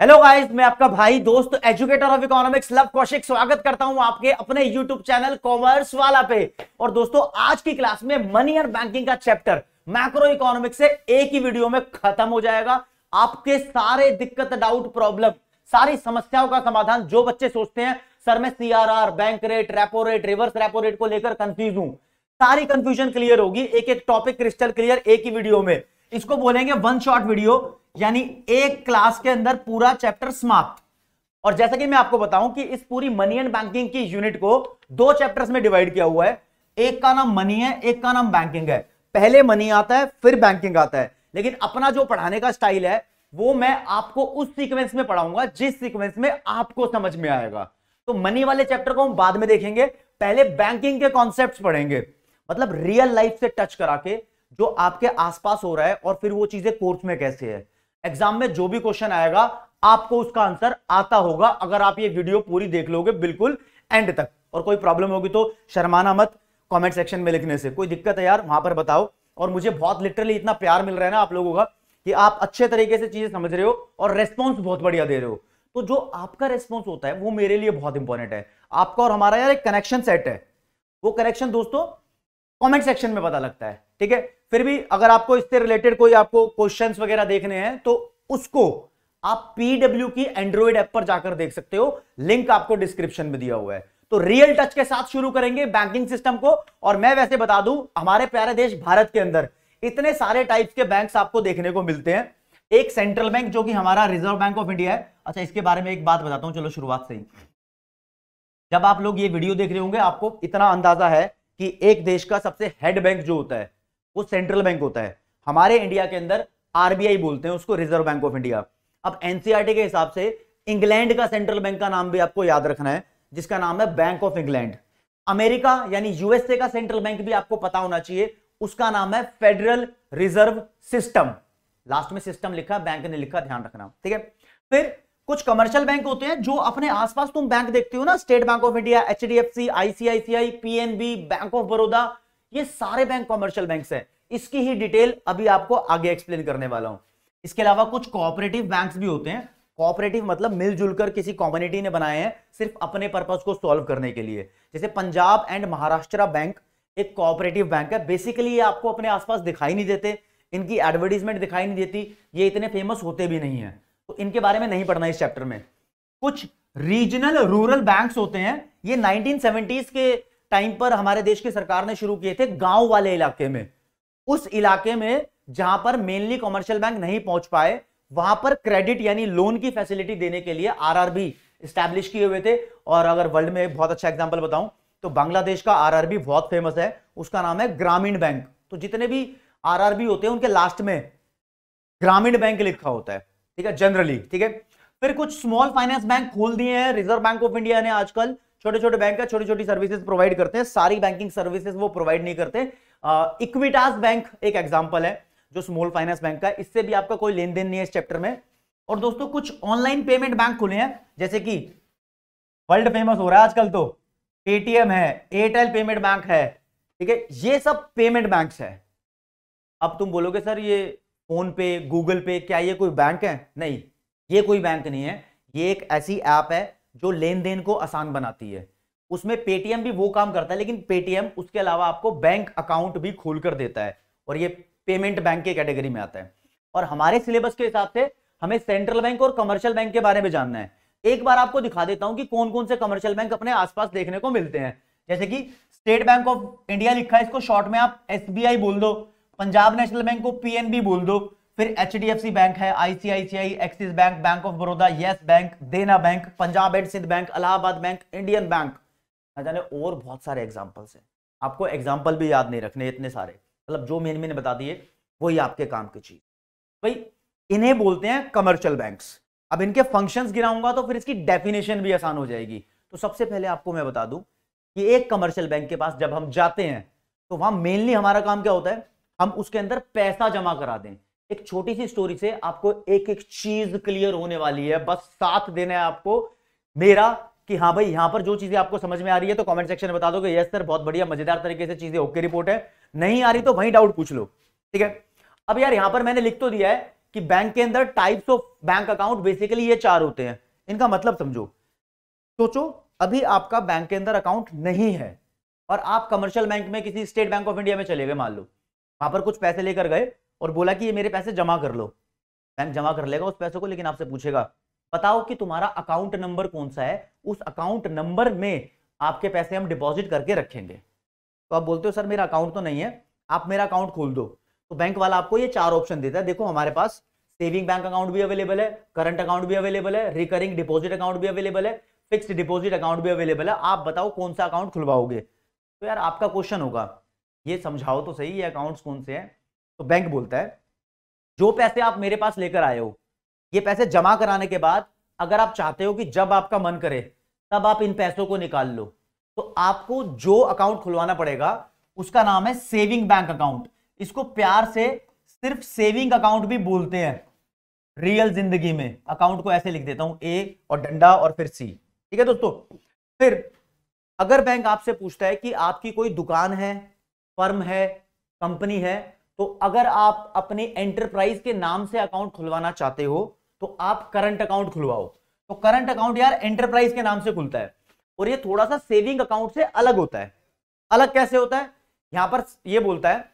Hello guys मैं आपका भाई दोस्त educator of economics love Kaushik स्वागत करता हूं आपके अपने यूट्यूब चैनल कॉमर्स वाला पे और दोस्तों आज की क्लास में मनी और बैंकिंग का चैप्टर मैक्रो इकोनॉमिक्स से एक ही वीडियो में खत्म हो जाएगा आपके सारे दिक्कत डाउट प्रॉब्लम सारी समस्याओं का समाधान जो बच्चे सोचते हैं सर मैं CRR bank rate repo rate reverse repo rate को लेकर कंफ्यूज हूँ सारी कंफ्यूजन क्लियर होगी एक एक टॉपिक क्रिस्टल क्लियर एक ही वीडियो में इसको बोलेंगे वन शॉट वीडियो यानी एक क्लास के अंदर पूरा चैप्टर समाप्त और जैसा कि मैं आपको बताऊं कि इस पूरी मनी एंड बैंकिंग की यूनिट को दो चैप्टर्स में डिवाइड किया हुआ है एक का नाम मनी है एक का नाम बैंकिंग है पहले मनी आता है फिर बैंकिंग आता है लेकिन अपना जो पढ़ाने का स्टाइल है वो मैं आपको उस सीक्वेंस में पढ़ाऊंगा जिस सीक्वेंस में आपको समझ में आएगा तो मनी वाले चैप्टर को हम बाद में देखेंगे पहले बैंकिंग के कॉन्सेप्ट पढ़ेंगे मतलब रियल लाइफ से टच करा के जो आपके आसपास हो रहा है और फिर वो चीजें कोर्स में कैसे है एग्जाम में जो भी क्वेश्चन आएगा आपको उसका आंसर आता होगा अगर आप ये वीडियो पूरी देख लोगे बिल्कुल एंड तक और कोई प्रॉब्लम होगी तो शर्माना मत कमेंट सेक्शन में लिखने से कोई दिक्कत है यार वहां पर बताओ और मुझे बहुत लिटरली इतना प्यार मिल रहा है ना आप लोगों का कि आप अच्छे तरीके से चीजें समझ रहे हो और रेस्पॉन्स बहुत बढ़िया दे रहे हो तो जो आपका रेस्पॉन्स होता है वो मेरे लिए बहुत इंपॉर्टेंट है आपका और हमारा यार एक कनेक्शन सेट है वो कनेक्शन दोस्तों कॉमेंट सेक्शन में पता लगता है ठीक है फिर भी अगर आपको इससे रिलेटेड कोई आपको क्वेश्चंस वगैरह देखने हैं तो उसको आप पीडब्ल्यू की एंड्रॉइड ऐप पर जाकर देख सकते हो लिंक आपको डिस्क्रिप्शन में दिया हुआ है तो रियल टच के साथ शुरू करेंगे बैंकिंग सिस्टम को और मैं वैसे बता दू हमारे प्यारे देश भारत के अंदर इतने सारे टाइप्स के बैंक आपको देखने को मिलते हैं एक सेंट्रल बैंक जो कि हमारा रिजर्व बैंक ऑफ इंडिया है अच्छा इसके बारे में एक बात बताता हूं चलो शुरुआत से ही जब आप लोग ये वीडियो देख रहे होंगे आपको इतना अंदाजा है कि एक देश का सबसे हेड बैंक जो होता है वो सेंट्रल बैंक होता है हमारे इंडिया के अंदर आरबीआई बोलते हैं उसको रिजर्व बैंक ऑफ इंडिया अब एनसीआरटी e के हिसाब से इंग्लैंड का सेंट्रल बैंक का नाम भी आपको याद रखना है जिसका नाम है बैंक ऑफ इंग्लैंड अमेरिका यानी यूएसए का सेंट्रल बैंक भी आपको पता होना चाहिए उसका नाम है फेडरल रिजर्व सिस्टम लास्ट में सिस्टम लिखा बैंक ने लिखा ध्यान रखना ठीक है फिर कुछ कमर्शियल बैंक होते हैं जो अपने आसपास तुम बैंक देखते हो ना State bank of India H D F C ICICI PNB Bank of Baroda ये सारे बैंक कॉमर्शियल बैंक है इसकी ही डिटेल अभी आपको आगे एक्सप्लेन करने वाला हूं इसके अलावा कुछ कॉपरेटिव बैंक भी होते हैं कॉपरेटिव मतलब मिलजुल कर किसी कॉम्युनिटी ने बनाए हैं सिर्फ अपने पर्पज को सॉल्व करने के लिए जैसे पंजाब एंड महाराष्ट्र बैंक एक कॉपरेटिव बैंक है बेसिकली ये आपको अपने आसपास दिखाई नहीं देते इनकी एडवर्टीजमेंट दिखाई नहीं देती ये इतने फेमस होते भी नहीं है तो इनके बारे में नहीं पढ़ना इस चैप्टर में कुछ रीजनल रूरल बैंक्स होते हैं ये 1970s के टाइम पर हमारे देश की सरकार ने शुरू किए थे गांव वाले इलाके में उस इलाके में जहां पर मेनली कॉमर्शियल बैंक नहीं पहुंच पाए वहां पर क्रेडिट यानी लोन की फैसिलिटी देने के लिए आरआरबी स्टैब्लिश किए हुए थे और अगर वर्ल्ड में बहुत अच्छा एग्जाम्पल बताऊं तो बांग्लादेश का आरआरबी बहुत फेमस है उसका नाम है ग्रामीण बैंक तो जितने भी आरआरबी होते हैं उनके लास्ट में ग्रामीण बैंक लिखा होता है ठीक है जनरली ठीक है फिर कुछ स्मॉल फाइनेंस बैंक खोल दिए हैं रिजर्व बैंक ऑफ इंडिया ने आजकल छोटे छोटे बैंक है छोटी छोटी सर्विसेज प्रोवाइड करते हैं सारी बैंकिंग सर्विसेज वो प्रोवाइड नहीं करते इक्विटास बैंक एक एग्जाम्पल है जो स्मॉल फाइनेंस बैंक का इससे भी आपका कोई लेन देन नहीं है इस चैप्टर में और दोस्तों कुछ ऑनलाइन पेमेंट बैंक खुले हैं जैसे कि वर्ल्ड फेमस हो रहा है आजकल तो पेटीएम है एयरटेल पेमेंट बैंक है ठीक है ये सब पेमेंट बैंक है अब तुम बोलोगे सर ये फोन पे गूगल पे क्या ये कोई बैंक है नहीं ये कोई बैंक नहीं है ये एक ऐसी ऐप है जो लेन देन को आसान बनाती है उसमें पेटीएम भी वो काम करता है लेकिन पेटीएम उसके अलावा आपको बैंक अकाउंट भी खोल कर देता है और ये पेमेंट बैंक के कैटेगरी में आता है और हमारे सिलेबस के हिसाब से हमें सेंट्रल बैंक और कमर्शियल बैंक के बारे में जानना है एक बार आपको दिखा देता हूं कि कौन कौन से कमर्शियल बैंक अपने आसपास देखने को मिलते हैं जैसे कि स्टेट बैंक ऑफ इंडिया लिखा है इसको शॉर्ट में आप एसबीआई बोल दो पंजाब नेशनल बैंक को पीएनबी बोल दो फिर एच बैंक है ICICI Axis bank Bank of Baroda Yes Bank Dena Bank Punjab and Sind Bank Allahabad Bank Indian Bank ना जाने और बहुत सारे एग्जाम्पल्स हैं आपको एग्जाम्पल भी याद नहीं रखने इतने सारे मतलब जो मेन मैंने बता दिए वही आपके काम की चीज भाई इन्हें बोलते हैं कमर्शियल बैंक्स अब इनके फंक्शंस गिराऊंगा तो फिर इसकी डेफिनेशन भी आसान हो जाएगी तो सबसे पहले आपको मैं बता दूं कि एक कमर्शियल बैंक के पास जब हम जाते हैं तो वहां मेनली हमारा काम क्या होता है हम उसके अंदर पैसा जमा करा दें एक छोटी सी स्टोरी से आपको एक एक चीज क्लियर होने वाली है बस साथ देना है आपको मेरा कि हाँ भाई यहां पर जो चीजें आपको समझ में आ रही है तो कमेंट सेक्शन में बता दो कि यस सर बहुत बढ़िया मजेदार तरीके से चीजें ओके रिपोर्ट है नहीं आ रही तो वहीं डाउट पूछ लो ठीक है अब यार यहां पर मैंने लिख तो दिया है कि बैंक के अंदर types of bank account basically ये चार होते हैं इनका मतलब समझो सोचो अभी आपका बैंक के अंदर अकाउंट नहीं है और आप कमर्शियल बैंक में किसी स्टेट बैंक ऑफ इंडिया में चले गए मान लो वहां पर कुछ पैसे लेकर गए और बोला कि ये मेरे पैसे जमा कर लो बैंक जमा कर लेगा उस पैसे को लेकिन आपसे पूछेगा बताओ कि तुम्हारा अकाउंट नंबर कौन सा है उस अकाउंट नंबर में आपके पैसे हम डिपॉजिट करके रखेंगे तो आप बोलते हो सर मेरा अकाउंट तो नहीं है आप मेरा अकाउंट खोल दो तो बैंक वाला आपको ये चार ऑप्शन देता है देखो हमारे पास सेविंग बैंक अकाउंट भी अवेलेबल है करंट अकाउंट भी अवेलेबल है रिकरिंग डिपॉजिट अकाउंट भी अवेलेबल है फिक्स्ड डिपॉजिट अकाउंट भी अवेलेबल है आप बताओ कौन सा अकाउंट खुलवाओगे तो यार आपका क्वेश्चन होगा ये समझाओ तो सही ये अकाउंट्स कौन से हैं तो बैंक बोलता है जो पैसे आप मेरे पास लेकर आए हो ये पैसे जमा कराने के बाद अगर आप चाहते हो कि जब आपका मन करे तब आप इन पैसों को निकाल लो तो आपको जो अकाउंट खुलवाना पड़ेगा उसका नाम है सेविंग बैंक अकाउंट इसको प्यार से सिर्फ सेविंग अकाउंट भी बोलते हैं रियल जिंदगी में अकाउंट को ऐसे लिख देता हूं ए और डंडा और फिर सी ठीक है दोस्तों फिर अगर बैंक आपसे पूछता है कि आपकी कोई दुकान है फर्म है कंपनी है तो अगर आप अपने एंटरप्राइज के नाम से अकाउंट खुलवाना चाहते हो तो आप करंट अकाउंट खुलवाओ तो करंट अकाउंट यार एंटरप्राइज के नाम से खुलता है और ये थोड़ा सा सेविंग अकाउंट से अलग होता है अलग कैसे होता है यहां पर ये बोलता है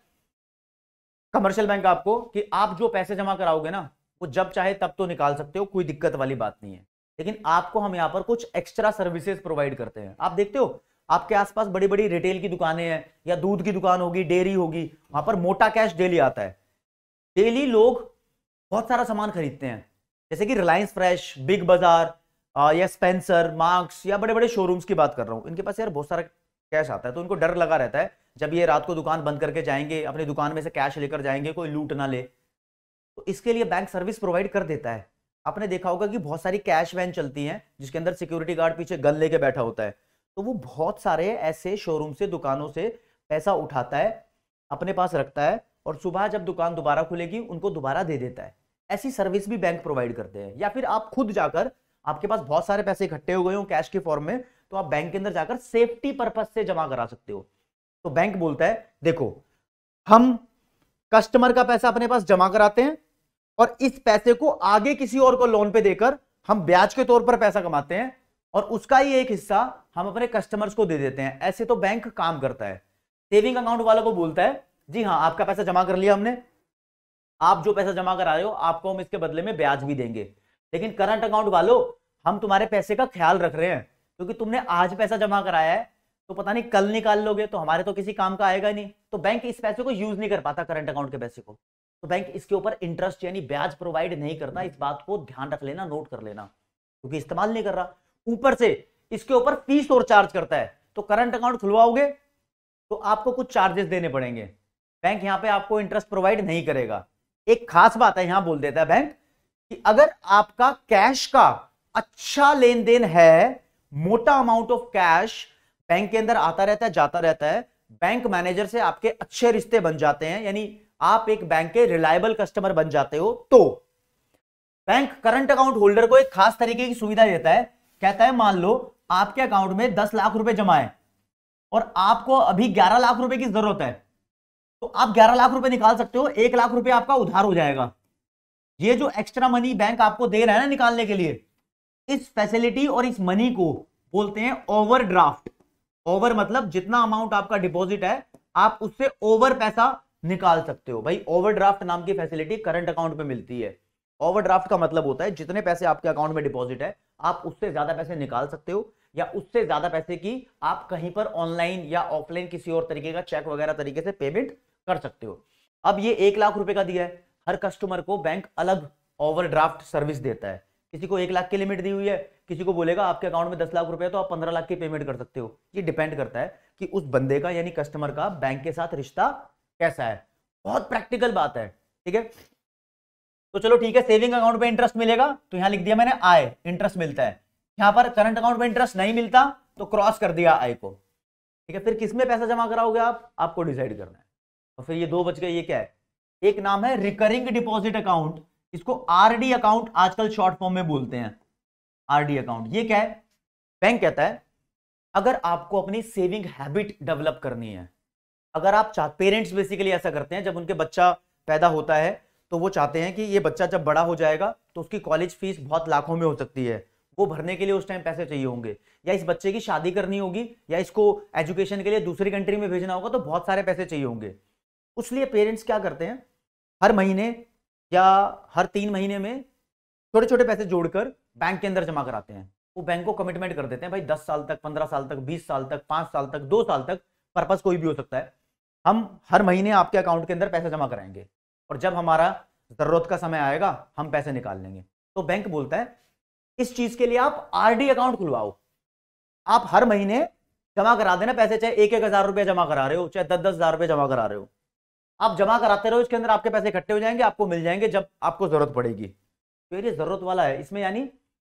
कमर्शियल बैंक आपको कि आप जो पैसे जमा कराओगे ना वो जब चाहे तब तो निकाल सकते हो कोई दिक्कत वाली बात नहीं है लेकिन आपको हम यहाँ पर कुछ एक्स्ट्रा सर्विसेज प्रोवाइड करते हैं आप देखते हो आपके आसपास बड़ी बड़ी रिटेल की दुकानें हैं या दूध की दुकान होगी डेयरी होगी वहां पर मोटा कैश डेली आता है डेली लोग बहुत सारा सामान खरीदते हैं जैसे कि रिलायंस फ्रेश बिग बाजार या स्पेंसर मार्क्स या बड़े बड़े शोरूम्स की बात कर रहा हूँ इनके पास यार बहुत सारा कैश आता है तो इनको डर लगा रहता है जब ये रात को दुकान बंद करके जाएंगे अपनी दुकान में से कैश लेकर जाएंगे कोई लूट ना ले तो इसके लिए बैंक सर्विस प्रोवाइड कर देता है आपने देखा होगा कि बहुत सारी कैश वैन चलती हैं जिसके अंदर सिक्योरिटी गार्ड पीछे गन लेके बैठा होता है तो वो बहुत सारे ऐसे शोरूम से दुकानों से पैसा उठाता है अपने पास रखता है और सुबह जब दुकान दोबारा खुलेगी उनको दोबारा दे देता है ऐसी सर्विस भी बैंक प्रोवाइड करते हैं या फिर आप खुद जाकर आपके पास बहुत सारे पैसे इकट्ठे हो गए हो कैश के फॉर्म में तो आप बैंक के अंदर जाकर सेफ्टी पर्पज से जमा करा सकते हो तो बैंक बोलता है देखो हम कस्टमर का पैसा अपने पास जमा कराते हैं और इस पैसे को आगे किसी और को लोन पे देकर हम ब्याज के तौर पर पैसा कमाते हैं और उसका ही एक हिस्सा हम अपने कस्टमर्स को दे देते हैं ऐसे तो बैंक काम करता है सेविंग अकाउंट वालों को बोलता है जी हाँ आपका पैसा जमा कर लिया हमने आप जो पैसा जमा कराए हो आपको हम इसके बदले में ब्याज भी देंगे लेकिन करंट अकाउंट वालों हम तुम्हारे पैसे का ख्याल रख रहे हैं क्योंकि तो तुमने आज पैसा जमा कराया है तो पता नहीं कल निकाल लोगे तो हमारे तो किसी काम का आएगा नहीं तो बैंक इस पैसे को यूज नहीं कर पाता करंट अकाउंट के पैसे को तो बैंक इसके ऊपर इंटरेस्ट यानी ब्याज प्रोवाइड नहीं करता इस बात को ध्यान रख लेना नोट कर लेना क्योंकि इस्तेमाल नहीं कर रहा ऊपर से इसके ऊपर फीस और चार्ज करता है तो करंट अकाउंट खुलवाओगे तो आपको कुछ चार्जेस देने पड़ेंगे बैंक यहां पे आपको इंटरेस्ट प्रोवाइड नहीं करेगा एक खास बात है यहां बोल देता है बैंक कि अगर आपका कैश का अच्छा लेन देन है मोटा अमाउंट ऑफ कैश बैंक के अंदर आता रहता है जाता रहता है बैंक मैनेजर से आपके अच्छे रिश्ते बन जाते हैं यानी आप एक बैंक के रिलायबल कस्टमर बन जाते हो तो बैंक करंट अकाउंट होल्डर को एक खास तरीके की सुविधा देता है कहता है मान लो आपके अकाउंट में दस लाख रुपए जमा है और आपको अभी ग्यारह लाख रुपए की जरूरत है तो आप ग्यारह लाख रुपए निकाल सकते हो एक लाख रुपए आपका उधार हो जाएगा ये जो एक्स्ट्रा मनी बैंक आपको दे रहा है ना निकालने के लिए इस फैसिलिटी और इस मनी को बोलते हैं ओवर ड्राफ्ट ओवर मतलब जितना अमाउंट आपका डिपॉजिट है आप उससे ओवर पैसा निकाल सकते हो भाई ड्राफ्ट नाम की फैसिलिटी करंट अकाउंट में मिलती है ओवरड्राफ्ट का मतलब होता है जितने पैसे आपके अकाउंट में डिपॉजिट है आप उससे ज्यादा पैसे निकाल सकते हो या उससे ज्यादा पैसे की आप कहीं पर ऑनलाइन या ऑफलाइन किसी और तरीके का चेक वगैरह तरीके से पेमेंट कर सकते हो अब ये एक लाख रुपए का दिया है हर कस्टमर को बैंक अलग ओवरड्राफ्ट सर्विस देता है किसी को एक लाख की लिमिट दी हुई है किसी को बोलेगा आपके अकाउंट में दस लाख रुपए तो आप पंद्रह लाख की पेमेंट कर सकते हो ये डिपेंड करता है कि उस बंदे का यानी कस्टमर का बैंक के साथ रिश्ता कैसा है बहुत प्रैक्टिकल बात है ठीक है तो चलो ठीक है सेविंग अकाउंट पे इंटरेस्ट मिलेगा तो यहां लिख दिया मैंने आय इंटरेस्ट मिलता है यहां पर करंट अकाउंट पे इंटरेस्ट नहीं मिलता तो क्रॉस कर दिया आय को ठीक है फिर किसमें पैसा जमा कराओगे आप आपको डिसाइड करना है और तो फिर ये दो बच गए ये क्या है एक नाम है रिकरिंग डिपोजिट अकाउंट इसको आरडी अकाउंट आजकल शॉर्ट फॉर्म में बोलते हैं आरडी अकाउंट ये क्या है बैंक कहता है अगर आपको अपनी सेविंग हैबिट डेवलप करनी है अगर आप पेरेंट्स बेसिकली ऐसा करते हैं जब उनके बच्चा पैदा होता है तो वो चाहते हैं कि ये बच्चा जब बड़ा हो जाएगा तो उसकी कॉलेज फीस बहुत लाखों में हो सकती है वो भरने के लिए उस टाइम पैसे चाहिए होंगे या इस बच्चे की शादी करनी होगी या इसको एजुकेशन के लिए दूसरी कंट्री में भेजना होगा तो बहुत सारे पैसे चाहिए होंगे उस लिए पेरेंट्स क्या करते हैं हर महीने या हर तीन महीने में छोटे छोटे पैसे जोड़कर बैंक के अंदर जमा कराते हैं वो बैंक को कमिटमेंट कर देते हैं भाई दस साल तक पंद्रह साल तक बीस साल तक पाँच साल तक दो साल तक पर्पज कोई भी हो सकता है हम हर महीने आपके अकाउंट के अंदर पैसा जमा कराएंगे और जब हमारा ज़रूरत का समय आएगा हम पैसे निकाल लेंगे तो बैंक बोलता है इस चीज़ के लिए आप आरडी अकाउंट खुलवाओ आप हर महीने जमा करा देना पैसे चाहे एक एक हज़ार रुपये जमा करा रहे हो चाहे दस दस हज़ार रुपये जमा करा रहे हो आप जमा कराते रहो इसके अंदर आपके पैसे इकट्ठे हो जाएंगे आपको मिल जाएंगे जब आपको ज़रूरत पड़ेगी तो ये ज़रूरत वाला है इसमें यानी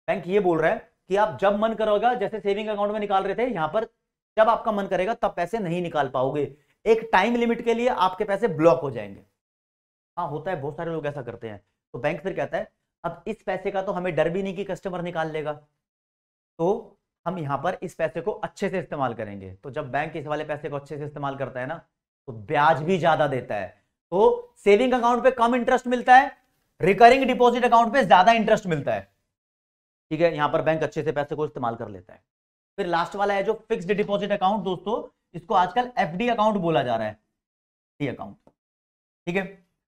बैंक ये बोल रहा है कि आप जब मन करोगा जैसे सेविंग अकाउंट में निकाल रहे थे यहाँ पर जब आपका मन करेगा तब पैसे नहीं निकाल पाओगे एक टाइम लिमिट के लिए आपके पैसे ब्लॉक हो जाएंगे हाँ होता है बहुत सारे लोग ऐसा करते हैं तो बैंक फिर कहता है अब इस पैसे का तो हमें डर भी नहीं कि कस्टमर निकाल लेगा तो हम यहाँ पर इस पैसे को अच्छे से इस्तेमाल करेंगे तो जब बैंक इस वाले पैसे को अच्छे से इस्तेमाल करता है ना तो ब्याज भी ज्यादा देता है तो सेविंग अकाउंट पे कम इंटरेस्ट मिलता है रिकरिंग डिपॉजिट अकाउंट पे ज्यादा इंटरेस्ट मिलता है ठीक है यहाँ पर बैंक अच्छे से पैसे को इस्तेमाल कर लेता है फिर लास्ट वाला है जो फिक्स्ड डिपॉजिट अकाउंट दोस्तों इसको आजकल एफ अकाउंट बोला जा रहा है अकाउंट ठीक है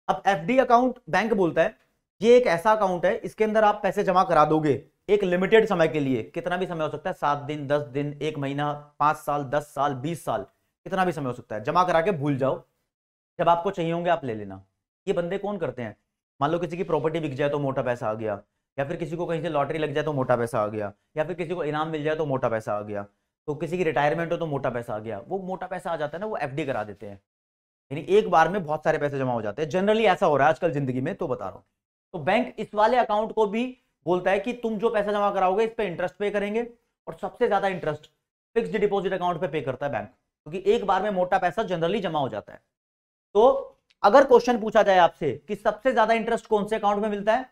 अब डी अकाउंट बैंक बोलता है ये एक ऐसा अकाउंट है इसके अंदर आप पैसे जमा करा दोगे एक लिमिटेड समय के लिए कितना भी समय हो सकता है सात दिन दस दिन एक महीना पांच साल दस साल बीस साल कितना भी समय हो सकता है जमा करा के भूल जाओ जब आपको चाहिए होंगे आप ले लेना ये बंदे कौन करते हैं मान लो किसी की प्रॉपर्टी बिक जाए तो मोटा पैसा आ गया या फिर किसी को कहीं से लॉटरी लग जाए तो मोटा पैसा आ गया या फिर किसी को इनाम मिल जाए तो मोटा पैसा आ गया तो किसी की रिटायरमेंट हो तो मोटा पैसा आ गया वो मोटा पैसा आ जाता है ना वो एफडी करा देते हैं यानी एक बार में बहुत सारे पैसे जमा हो जाते हैं जनरली ऐसा हो रहा है आजकल जिंदगी में तो बता रहा हूँ तो बैंक इस वाले अकाउंट को भी बोलता है कि तुम जो पैसा जमा कराओगे इस पर इंटरेस्ट पे करेंगे और सबसे ज्यादा इंटरेस्ट फिक्स्ड डिपॉजिट अकाउंट पे पे करता है बैंक क्योंकि तो एक बार में मोटा पैसा जनरली जमा हो जाता है तो अगर क्वेश्चन पूछा जाए आपसे कि सबसे ज्यादा इंटरेस्ट कौन से अकाउंट में मिलता है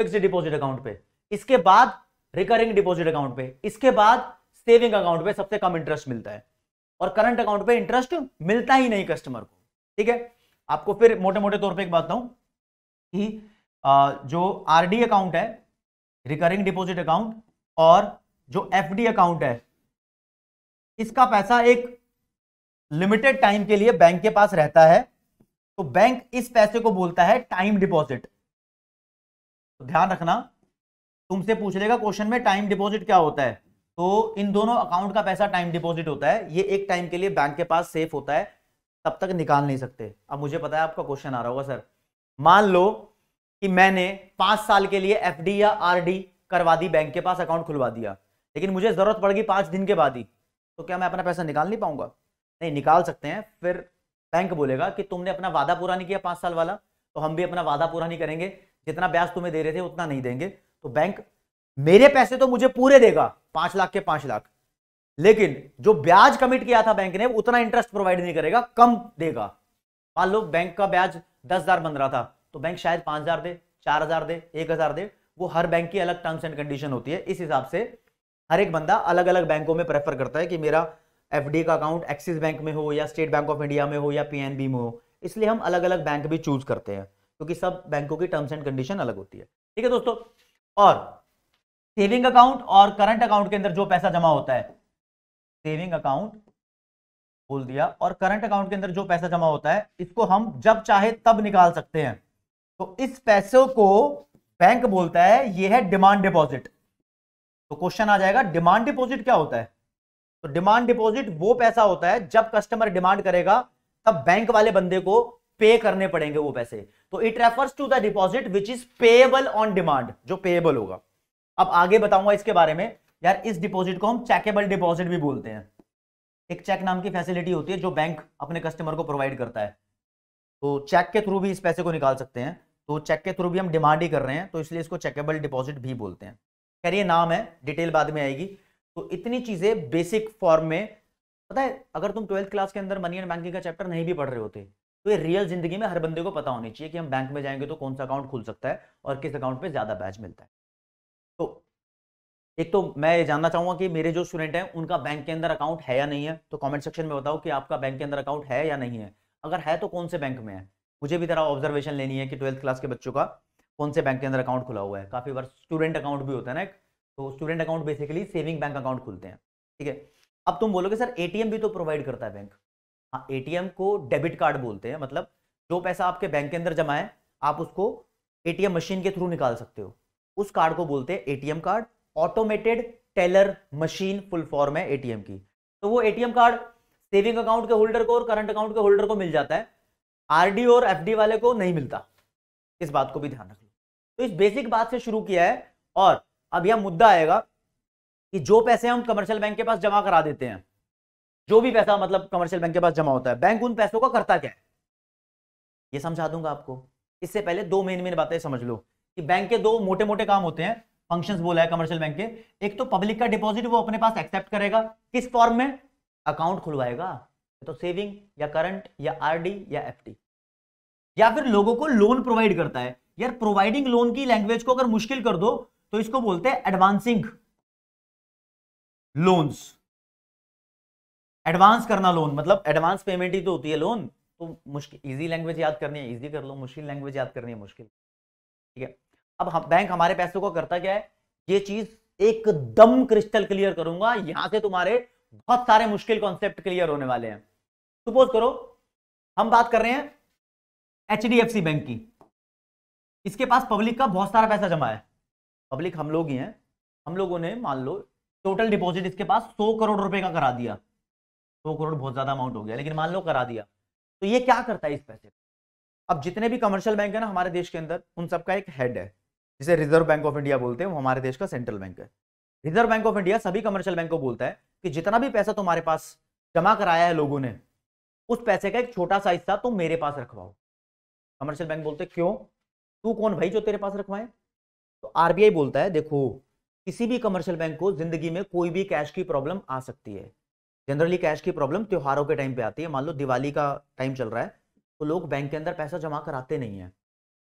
फिक्स्ड डिपॉजिट अकाउंट पे इसके बाद रिकरिंग डिपॉजिट अकाउंट पे इसके बाद सेविंग अकाउंट पे सबसे कम इंटरेस्ट मिलता है और करंट अकाउंट पे इंटरेस्ट मिलता ही नहीं कस्टमर को ठीक है आपको फिर मोटे मोटे तौर पे एक बात बताऊं कि जो आरडी अकाउंट है रिकरिंग डिपॉजिट अकाउंट और जो एफडी अकाउंट है इसका पैसा एक लिमिटेड टाइम के लिए बैंक के पास रहता है तो बैंक इस पैसे को बोलता है टाइम डिपॉजिट तो ध्यान रखना तुमसे पूछ लेगा क्वेश्चन में टाइम डिपॉजिट क्या होता है तो इन दोनों अकाउंट का पैसा टाइम डिपॉजिट होता है ये एक टाइम के लिए बैंक के पास सेफ होता है तब तक निकाल नहीं सकते अब मुझे पता है आपका क्वेश्चन आ रहा होगा सर मान लो कि मैंने पांच साल के लिए एफ या आर करवा दी बैंक के पास अकाउंट खुलवा दिया लेकिन मुझे ज़रूरत पड़गी पांच दिन के बाद ही तो क्या मैं अपना पैसा निकाल नहीं पाऊंगा नहीं निकाल सकते हैं फिर बैंक बोलेगा कि तुमने अपना वादा पूरा नहीं किया पांच साल वाला तो हम भी अपना वादा पूरा नहीं करेंगे जितना ब्याज तुम्हें दे रहे थे उतना नहीं देंगे तो बैंक मेरे पैसे तो मुझे पूरे देगा पांच लाख के पांच लाख लेकिन जो ब्याज कमिट किया था बैंक ने उतना इंटरेस्ट प्रोवाइड नहीं करेगा कम देगा मान लो बैंक का ब्याज दस हजार बन रहा था तो बैंक शायद पांच हजार दे चार हजार दे एक हजार दे वो हर बैंक की अलग टर्म्स एंड कंडीशन होती है इस हिसाब से हर एक बंदा अलग अलग बैंकों में प्रेफर करता है कि मेरा एफ का अकाउंट एक्सिस बैंक में हो या स्टेट बैंक ऑफ इंडिया में हो या पी में हो इसलिए हम अलग अलग बैंक भी चूज करते हैं क्योंकि सब बैंकों की टर्म्स एंड कंडीशन अलग होती है ठीक है दोस्तों और सेविंग अकाउंट और करंट अकाउंट के अंदर जो पैसा जमा होता है सेविंग अकाउंट बोल दिया और करंट अकाउंट के अंदर जो पैसा जमा होता है इसको हम जब चाहे तब निकाल सकते हैं तो इस पैसों को बैंक बोलता है ये है डिमांड डिपॉजिट तो क्वेश्चन आ जाएगा डिमांड डिपॉजिट क्या होता है तो डिमांड डिपॉजिट वो पैसा होता है जब कस्टमर डिमांड करेगा तब बैंक वाले बंदे को पे करने पड़ेंगे वो पैसे तो it refers to the deposit which is payable on demand जो पेएबल होगा अब आगे बताऊंगा इसके बारे में यार इस डिपॉजिट को हम चेकेबल डिपॉजिट भी बोलते हैं एक चेक नाम की फैसिलिटी होती है जो बैंक अपने कस्टमर को प्रोवाइड करता है तो चेक के थ्रू भी इस पैसे को निकाल सकते हैं तो चेक के थ्रू भी हम डिमांड ही कर रहे हैं तो इसलिए इसको चेकेबल डिपॉजिट भी बोलते हैं खैर ये नाम है डिटेल बाद में आएगी तो इतनी चीज़ें बेसिक फॉर्म में पता है अगर तुम ट्वेल्थ क्लास के अंदर मनी एंड बैंकिंग का चैप्टर नहीं भी पढ़ रहे होते तो ये रियल जिंदगी में हर बंदे को पता होनी चाहिए कि हम बैंक में जाएंगे तो कौन सा अकाउंट खुल सकता है और किस अकाउंट पे ज़्यादा बैच मिलता है तो एक तो मैं ये जानना चाहूंगा कि मेरे जो स्टूडेंट हैं उनका बैंक के अंदर अकाउंट है या नहीं है तो कमेंट सेक्शन में बताओ कि आपका बैंक के अंदर अकाउंट है या नहीं है अगर है तो कौन से बैंक में है मुझे भी तरह ऑब्जर्वेशन लेनी है कि ट्वेल्थ क्लास के बच्चों का कौन से बैंक के अंदर अकाउंट खुला हुआ है काफ़ी बार स्टूडेंट अकाउंट भी होता है ना एक तो student account basically saving bank account खुलते हैं ठीक है अब तुम बोलोगे सर ए भी तो प्रोवाइड करता है बैंक हाँ ए को डेबिट कार्ड बोलते हैं मतलब जो पैसा आपके बैंक के अंदर जमा है आप उसको ए मशीन के थ्रू निकाल सकते हो उस कार्ड को बोलते हैं A card automated teller machine full form है एटीएम की तो वो एटीएम कार्ड सेविंग अकाउंट के होल्डर को और करंट अकाउंट के होल्डर को मिल जाता है आरडी और एफडी वाले को नहीं मिलता इस बात को भी ध्यान रख लो तो इस बेसिक बात से शुरू किया है और अब यह मुद्दा आएगा कि जो पैसे हम कमर्शियल बैंक के पास जमा करा देते हैं जो भी पैसा मतलब कमर्शियल बैंक के पास जमा होता है बैंक उन पैसों का करता क्या है यह समझा दूंगा आपको इससे पहले दो मेन मेन बातें समझ लो कि बैंक के दो मोटे मोटे काम होते हैं फंक्शन बोला है कमर्शियल बैंक के एक तो पब्लिक का डिपॉजिट वो अपने पास एक्सेप्ट करेगा किस फॉर्म में अकाउंट खुलवाएगा तो सेविंग या करंट या आरडी या एफडी या फिर लोगों को लोन प्रोवाइड करता है यार प्रोवाइडिंग लोन की लैंग्वेज को अगर मुश्किल कर दो तो इसको बोलते हैं एडवांसिंग लोन्स एडवांस करना लोन मतलब एडवांस पेमेंट ही तो होती है लोन तो मुश्किल इजी लैंग्वेज याद करनी है इजी कर लो मुश्किल लैंग्वेज याद करनी है मुश्किल ठीक है अब हम बैंक हमारे पैसों को करता क्या है ये चीज एकदम क्रिस्टल क्लियर करूंगा यहां से तुम्हारे बहुत सारे मुश्किल कॉन्सेप्ट क्लियर होने वाले हैं सुपोज करो हम बात कर रहे हैं एच बैंक की इसके पास पब्लिक का बहुत सारा पैसा जमा है पब्लिक हम लोग ही हैं हम लोगों ने मान लो टोटल डिपॉजिट इसके पास सौ करोड़ रुपए का करा दिया सौ करोड़ बहुत ज्यादा अमाउंट हो गया लेकिन मान लो करा दिया तो ये क्या करता है इस पैसे अब जितने भी कमर्शियल बैंक है ना हमारे देश के अंदर उन सबका एक हेड है जिसे रिजर्व बैंक ऑफ इंडिया बोलते हैं वो हमारे देश का सेंट्रल बैंक है रिजर्व बैंक ऑफ इंडिया सभी कमर्शियल बैंक को बोलता है कि जितना भी पैसा तुम्हारे पास जमा कराया है लोगों ने उस पैसे का एक छोटा सा हिस्सा तुम मेरे पास रखवाओ कमर्शियल बैंक बोलते क्यों तू कौन भाई जो तेरे पास रखवाए तो आरबीआई बोलता है देखो किसी भी कमर्शियल बैंक को जिंदगी में कोई भी कैश की प्रॉब्लम आ सकती है जनरली कैश की प्रॉब्लम त्योहारों के टाइम पे आती है मान लो दिवाली का टाइम चल रहा है तो लोग बैंक के अंदर पैसा जमा कराते नहीं है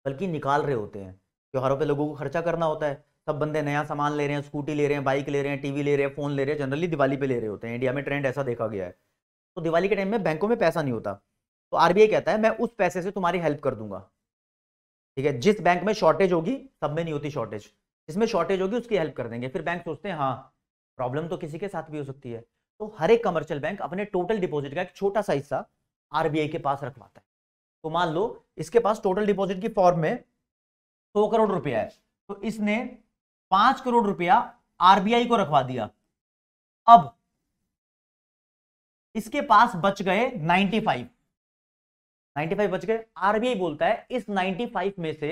बल्कि निकाल रहे होते हैं त्योहारों पे लोगों को खर्चा करना होता है सब बंदे नया सामान ले रहे हैं स्कूटी ले रहे हैं बाइक ले रहे हैं टीवी ले रहे हैं फ़ोन ले रहे हैं जनरली दिवाली पे ले रहे होते हैं इंडिया में ट्रेंड ऐसा देखा गया है तो दिवाली के टाइम में बैंकों में पैसा नहीं होता तो आरबीआई कहता है मैं उस पैसे से तुम्हारी हेल्प कर दूंगा ठीक है जिस बैंक में शॉर्टेज होगी सब में नहीं होती शॉर्टेज जिसमें शॉर्टेज होगी उसकी हेल्प कर देंगे फिर बैंक सोचते हैं हाँ प्रॉब्लम तो किसी के साथ भी हो सकती है तो हर एक कमर्शियल बैंक अपने टोटल डिपॉजिट का एक छोटा सा हिस्सा आरबीआई के पास रखवाता है तो मान लो इसके पास टोटल डिपॉजिट की फॉर्म में सौ करोड़ रुपया है तो इसने पांच करोड़ रुपया आरबीआई को रखवा दिया अब इसके पास बच गए 95 95 बच गए आरबीआई बोलता है इस 95 में से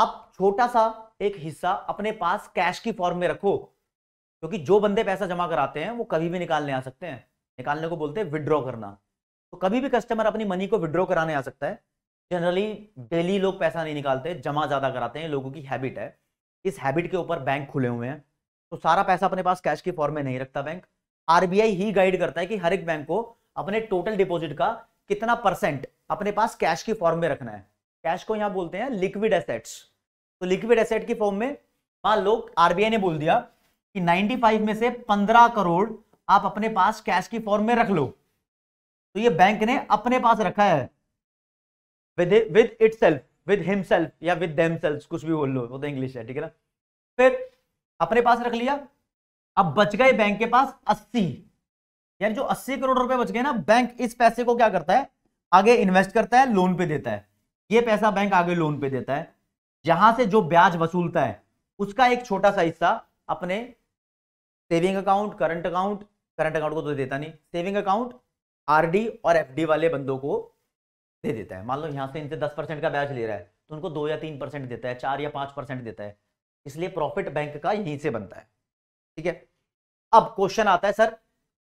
आप छोटा सा एक हिस्सा अपने पास कैश की फॉर्म में रखो क्योंकि जो बंदे पैसा जमा कराते हैं वो कभी भी निकालने आ सकते हैं निकालने को बोलते हैं विड्रॉ करना तो कभी भी कस्टमर अपनी मनी को विड्रॉ कराने आ सकता है जनरली डेली लोग पैसा नहीं निकालते जमा ज़्यादा कराते हैं लोगों की हैबिट है इस हैबिट के ऊपर बैंक खुले हुए हैं तो सारा पैसा अपने पास कैश के फॉर्म में नहीं रखता बैंक आरबीआई ही गाइड करता है कि हर एक बैंक को अपने टोटल डिपॉजिट का कितना परसेंट अपने पास कैश के फॉर्म में रखना है कैश को यहाँ बोलते हैं लिक्विड एसेट्स तो लिक्विड एसेट के फॉर्म में मान लो आरबीआई ने बोल दिया कि 95 में से 15 करोड़ आप अपने पास कैश की फॉर्म में रख लो तो ये बैंक ने अपने पास रखा है with with itself with himself या विद देम सेल्फ कुछ भी बोल लो वो तो इंग्लिश है ठीक है ना फिर अपने पास रख लिया अब बच गए बैंक के पास अस्सी यानी जो अस्सी करोड़ रुपए बच गए ना बैंक इस पैसे को क्या करता है आगे इन्वेस्ट करता है लोन पे देता है ये पैसा बैंक आगे लोन पे देता है जहां से जो ब्याज वसूलता है उसका एक छोटा सा हिस्सा अपने saving account current account current account को तो देता नहीं सेविंग अकाउंट आरडी और एफडी वाले बंदों को दे देता है मान लो यहाँ से इनसे दस परसेंट का ब्याज ले रहा है तो उनको दो या तीन परसेंट देता है चार या पाँच परसेंट देता है इसलिए प्रॉफिट बैंक का यहीं से बनता है ठीक है अब क्वेश्चन आता है सर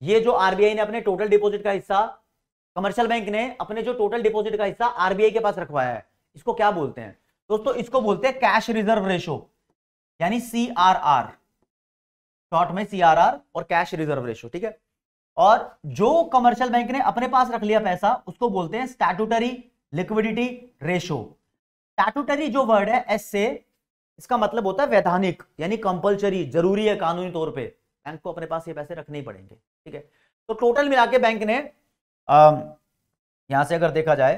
ये जो आरबीआई ने अपने टोटल डिपोजिट का हिस्सा कमर्शियल बैंक ने अपने जो टोटल डिपोजिट का हिस्सा आरबीआई के पास रखवाया है इसको क्या बोलते हैं दोस्तों इसको बोलते हैं कैश रिजर्व रेशो यानी सी शॉर्ट में सी और कैश रिजर्व रेशो ठीक है और जो कमर्शियल बैंक ने अपने पास रख लिया पैसा उसको बोलते हैं स्टैटूटरी लिक्विडिटी रेशो स्टैटूटरी जो वर्ड है एस से इसका मतलब होता है वैधानिक यानी कंपलसरी जरूरी है कानूनी तौर पे बैंक को अपने पास ये पैसे रखने ही पड़ेंगे ठीक है तो टोटल मिला के बैंक ने यहां से अगर देखा जाए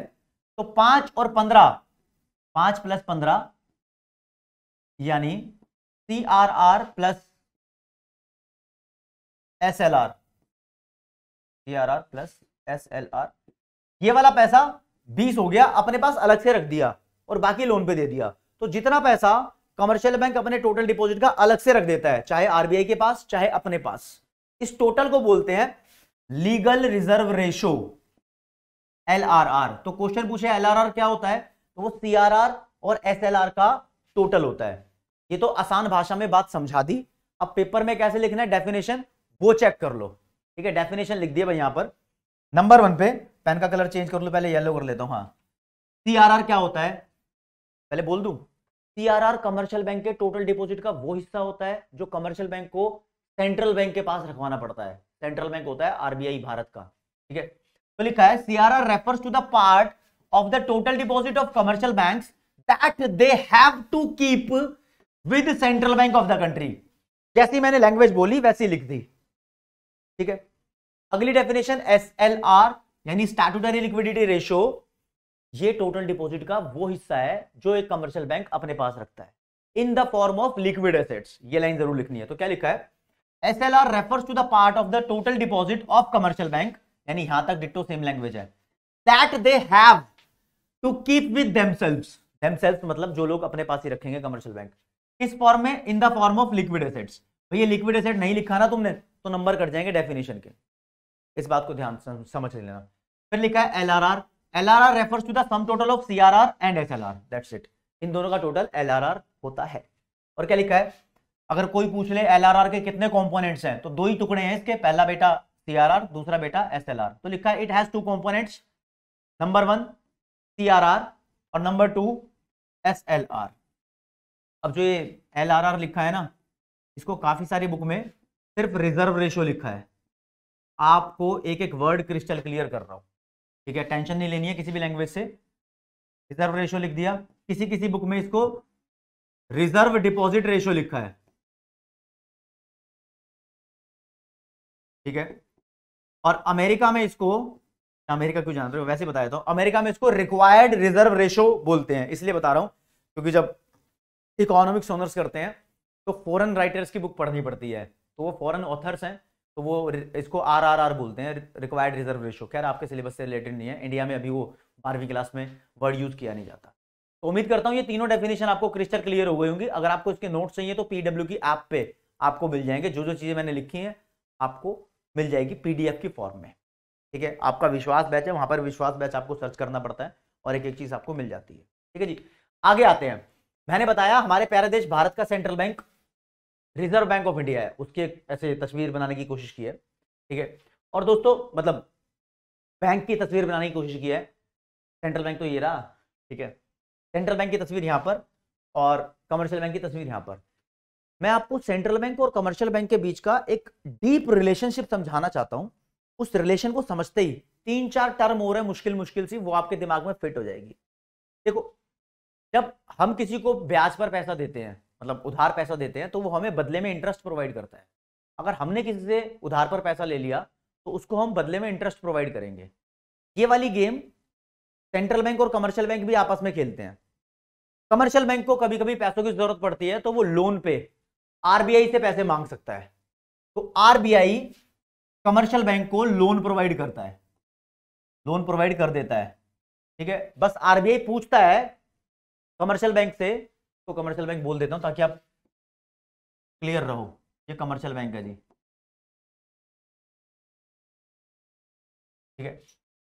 तो पांच और पंद्रह पांच प्लस पंद्रह यानी C R R plus S L R R plus S L R ये वाला पैसा बीस हो गया अपने पास अलग से रख दिया और बाकी लोन पे दे दिया तो जितना पैसा कमर्शियल बैंक अपने टोटल डिपॉजिट का अलग से रख देता है चाहे आरबीआई के पास चाहे अपने पास इस टोटल को बोलते हैं लीगल रिजर्व रेशो एल तो क्वेश्चन पूछे एल क्या होता है तो वो सी और एस का टोटल होता है ये तो आसान भाषा में बात समझा दी अब पेपर में कैसे लिखना है डेफिनेशन वो चेक कर लो ठीक है डेफिनेशन लिख दिया भाई यहां पर नंबर वन पे पेन का कलर चेंज कर लो पहले येलो कर लेता हूं हाँ सी क्या होता है पहले बोल दू सी कमर्शियल बैंक के टोटल डिपोजिट का वो हिस्सा होता है जो कमर्शियल बैंक को सेंट्रल बैंक के पास रखवाना पड़ता है सेंट्रल बैंक होता है आरबीआई भारत का ठीक है तो लिखा है C R R refers to the part of the total deposit of commercial bank that they have to keep with central bank of the country जैसी मैंने लैंग्वेज बोली वैसी लिख दी ठीक है अगली डेफिनेशन एस एल आर यानी स्टैटूटरी लिक्विडिटी रेशो ये टोटल डिपॉजिट का वो हिस्सा है जो एक कमर्शियल बैंक अपने पास रखता है in the form of liquid assets ये लाइन जरूर लिखनी है तो क्या लिखा है S L R refers to the part of the total deposit of commercial bank यानी यहां तक डिटो सेम लैंग्वेज है that they have to keep with themselves themselves मतलब जो लोग अपने पास ही रखेंगे कमर्शियल बैंक किस फॉर्म में in the form of liquid assets भैया लिक्विड एसेट नहीं लिखा ना तुमने तो नंबर कट जाएंगे डेफिनेशन के इस बात को ध्यान समझ लेना फिर लिखा है L R R L R R refer to them total of C R R and S L R that's it इन दोनों का टोटल एल आर आर होता है और क्या लिखा है अगर कोई पूछ ले एल आर आर के कितने कॉम्पोनेट्स हैं तो दो ही टुकड़े हैं इसके पहला बेटा सी आर आर दूसरा बेटा एस एल आर तो लिखा है it has two components number one C R R और number two S L R अब जो ये एल आर आर लिखा है ना इसको काफ़ी सारी बुक में सिर्फ रिजर्व रेशियो लिखा है आपको एक एक वर्ड क्रिस्टल क्लियर कर रहा हूं ठीक है टेंशन नहीं लेनी है किसी भी लैंग्वेज से रिजर्व रेशियो लिख दिया किसी किसी बुक में इसको रिजर्व डिपॉजिट रेशियो लिखा है ठीक है और अमेरिका में इसको अमेरिका क्यों जान रहे हो वैसे बताया था अमेरिका में इसको रिक्वायर्ड रिजर्व रेशो बोलते हैं इसलिए बता रहा हूं क्योंकि जब इकोनॉमिक्स ऑनर्स करते हैं तो फॉरेन राइटर्स की बुक पढ़नी पड़ती है तो वो फॉरन ऑथर्स हैं तो वो इसको आर आर आर बोलते हैं रिक्वायर्ड रिजर्व रेशो खैर आपके सिलेबस से रिलेटेड नहीं है इंडिया में अभी वो बारहवीं क्लास में वर्ड यूज किया नहीं जाता तो उम्मीद करता हूँ ये तीनों डेफिनेशन आपको क्रिस्टल क्लियर हो गई होंगी अगर आपको इसके नोट्स चाहिए तो पीडब्ल्यू की ऐप पे आपको मिल जाएंगे जो जो चीज़ें मैंने लिखी हैं आपको मिल जाएगी पीडीएफ की फॉर्म में ठीक है आपका विश्वास बैच है वहां पर विश्वास बैच आपको सर्च करना पड़ता है और एक एक चीज़ आपको मिल जाती है ठीक है जी आगे आते हैं मैंने बताया हमारे प्यारे देश भारत का central bank reserve bank of India है उसकी एक ऐसे तस्वीर बनाने की कोशिश की है ठीक है और दोस्तों मतलब बैंक की तस्वीर बनाने की कोशिश की है सेंट्रल बैंक तो ये रहा ठीक है सेंट्रल बैंक की तस्वीर यहाँ पर और कमर्शियल बैंक की तस्वीर यहाँ पर मैं आपको सेंट्रल बैंक और कमर्शियल बैंक के बीच का एक डीप रिलेशनशिप समझाना चाहता हूँ उस रिलेशन को समझते ही तीन चार टर्म हो रहे हैं मुश्किल मुश्किल सी वो आपके दिमाग में फिट हो जाएगी देखो जब हम किसी को ब्याज पर पैसा देते हैं मतलब उधार पैसा देते हैं तो वो हमें बदले में इंटरेस्ट प्रोवाइड करता है अगर हमने किसी से उधार पर पैसा ले लिया तो उसको हम बदले में इंटरेस्ट प्रोवाइड करेंगे ये वाली गेम सेंट्रल बैंक और कमर्शियल बैंक भी आपस में खेलते हैं कमर्शियल बैंक को कभी कभी पैसों की जरूरत पड़ती है तो वो लोन पे आरबीआई से पैसे मांग सकता है तो आरबीआई कमर्शियल बैंक को लोन प्रोवाइड करता है लोन प्रोवाइड कर देता है ठीक है बस आरबीआई पूछता है कमर्शियल बैंक से इसको कमर्शियल बैंक बोल देता हूँ ताकि आप क्लियर रहो ये कमर्शियल बैंक है जी ठीक है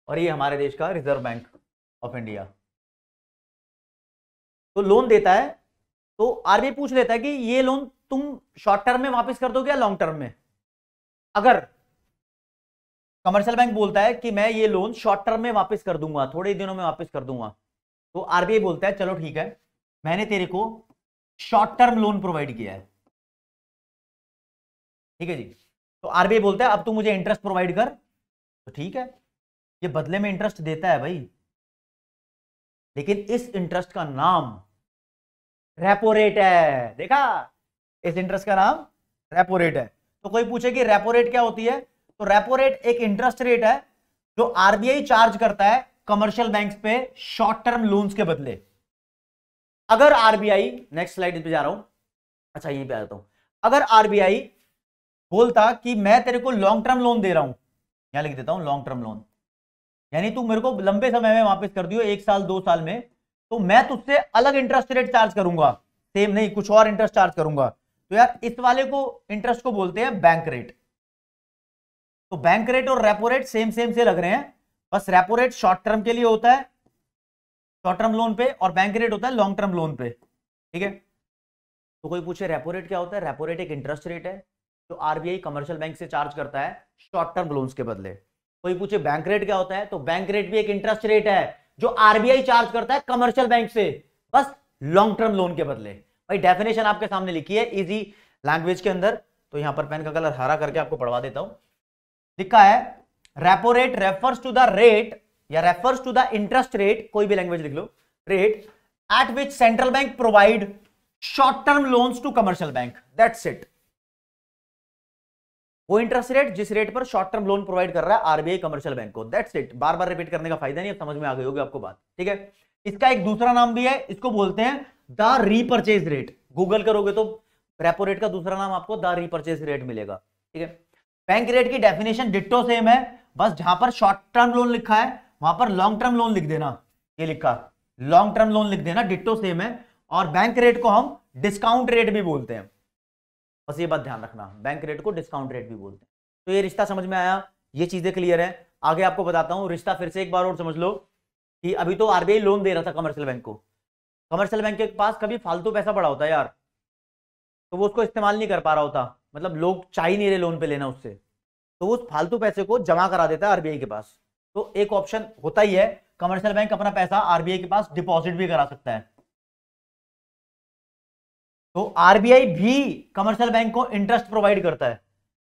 और ये हमारे देश का रिजर्व बैंक ऑफ इंडिया तो लोन देता है तो आरबीआई पूछ लेता है कि ये लोन तुम शॉर्ट टर्म में वापस कर दोगे या लॉन्ग टर्म में अगर कमर्शियल बैंक बोलता है कि मैं ये लोन शॉर्ट टर्म में वापस कर दूंगा थोड़े दिनों में वापस कर दूंगा तो आरबीआई बोलता है चलो ठीक है मैंने तेरे को शॉर्ट टर्म लोन प्रोवाइड किया है ठीक है जी तो आरबीआई बोलता है अब तू मुझे इंटरेस्ट प्रोवाइड कर तो ठीक है ये बदले में इंटरेस्ट देता है भाई लेकिन इस इंटरेस्ट का नाम रेपो रेट है देखा इस इंटरेस्ट का नाम रेपो रेट है तो कोई पूछे कि रेपो रेट क्या होती है तो रेपो रेट एक इंटरेस्ट रेट है जो आरबीआई चार्ज करता है कमर्शियल बैंक्स पे शॉर्ट टर्म लोन्स के बदले अगर आरबीआई नेक्स्ट स्लाइड पे जा रहा हूं अच्छा यहीं पे आ जाता हूं अगर आरबीआई बोलता कि मैं तेरे को लॉन्ग टर्म लोन दे रहा हूं यहां लिख देता हूं लॉन्ग टर्म लोन यानी तू मेरे को लंबे समय में वापस कर दियो एक साल दो साल में तो मैं तुझसे अलग इंटरेस्ट रेट चार्ज करूंगा सेम नहीं कुछ और इंटरेस्ट चार्ज करूंगा तो यार इस वाले को इंटरेस्ट को बोलते हैं बैंक रेट तो बैंक रेट और रेपो रेट सेम सेम से लग रहे हैं बस रेपो रेट शॉर्ट टर्म के लिए होता है शॉर्ट टर्म लोन पे और बैंक रेट होता है लॉन्ग टर्म लोन पे ठीक है तो कोई पूछे रेपो रेट क्या होता है रेपो रेट एक इंटरेस्ट रेट है जो आरबीआई कमर्शियल बैंक से चार्ज करता है शॉर्ट टर्म लोन्स के बदले कोई पूछे बैंक रेट क्या होता है तो बैंक रेट भी एक इंटरेस्ट रेट है जो आरबीआई चार्ज करता है कमर्शियल बैंक से बस लॉन्ग टर्म लोन के बदले भाई डेफिनेशन आपके सामने लिखी है इजी लैंग्वेज के अंदर तो यहां पर पेन का कलर हरा करके आपको पढ़वा देता हूं लिखा है repo rate refers to the rate या refers to the interest rate कोई भी लैंग्वेज लिख लो rate at which central bank provide short term loans to commercial bank that's it वो इंटरेस्ट रेट जिस रेट पर शॉर्ट टर्म लोन प्रोवाइड कर रहा है आरबीआई कमर्शियल बैंक को दैट्स इट बार बार रिपीट करने का फायदा नहीं अब समझ में आ गई होगी आपको बात ठीक है इसका एक दूसरा नाम भी है इसको बोलते हैं द रीपरचेज रेट गूगल करोगे तो रेपो रेट का दूसरा नाम आपको द रीपरचेज रेट मिलेगा ठीक है बैंक रेट की डेफिनेशन डिट्टो सेम है बस जहां पर शॉर्ट टर्म लोन लिखा है वहां पर लॉन्ग टर्म लोन लिख देना ये लिखा लॉन्ग टर्म लोन लिख देना डिट्टो सेम है और बैंक रेट को हम डिस्काउंट रेट भी बोलते हैं बस ये बात ध्यान रखना बैंक रेट को डिस्काउंट रेट भी बोलते हैं तो ये रिश्ता समझ में आया ये चीजें क्लियर है आगे आपको बताता हूँ रिश्ता फिर से एक बार और समझ लो कि अभी तो आरबीआई लोन दे रहा था कमर्शियल बैंक को कमर्शियल बैंक के पास कभी फालतू पैसा पड़ा होता है यार तो वो उसको इस्तेमाल नहीं कर पा रहा होता मतलब लोग चाह नहीं रहे लोन पे लेना उससे तो वो उस फालतू पैसे को जमा करा देता है आरबीआई के पास तो एक ऑप्शन होता ही है कमर्शियल बैंक अपना पैसा आरबीआई के पास डिपॉजिट भी करा सकता है तो आरबीआई भी कमर्शियल बैंक को इंटरेस्ट प्रोवाइड करता है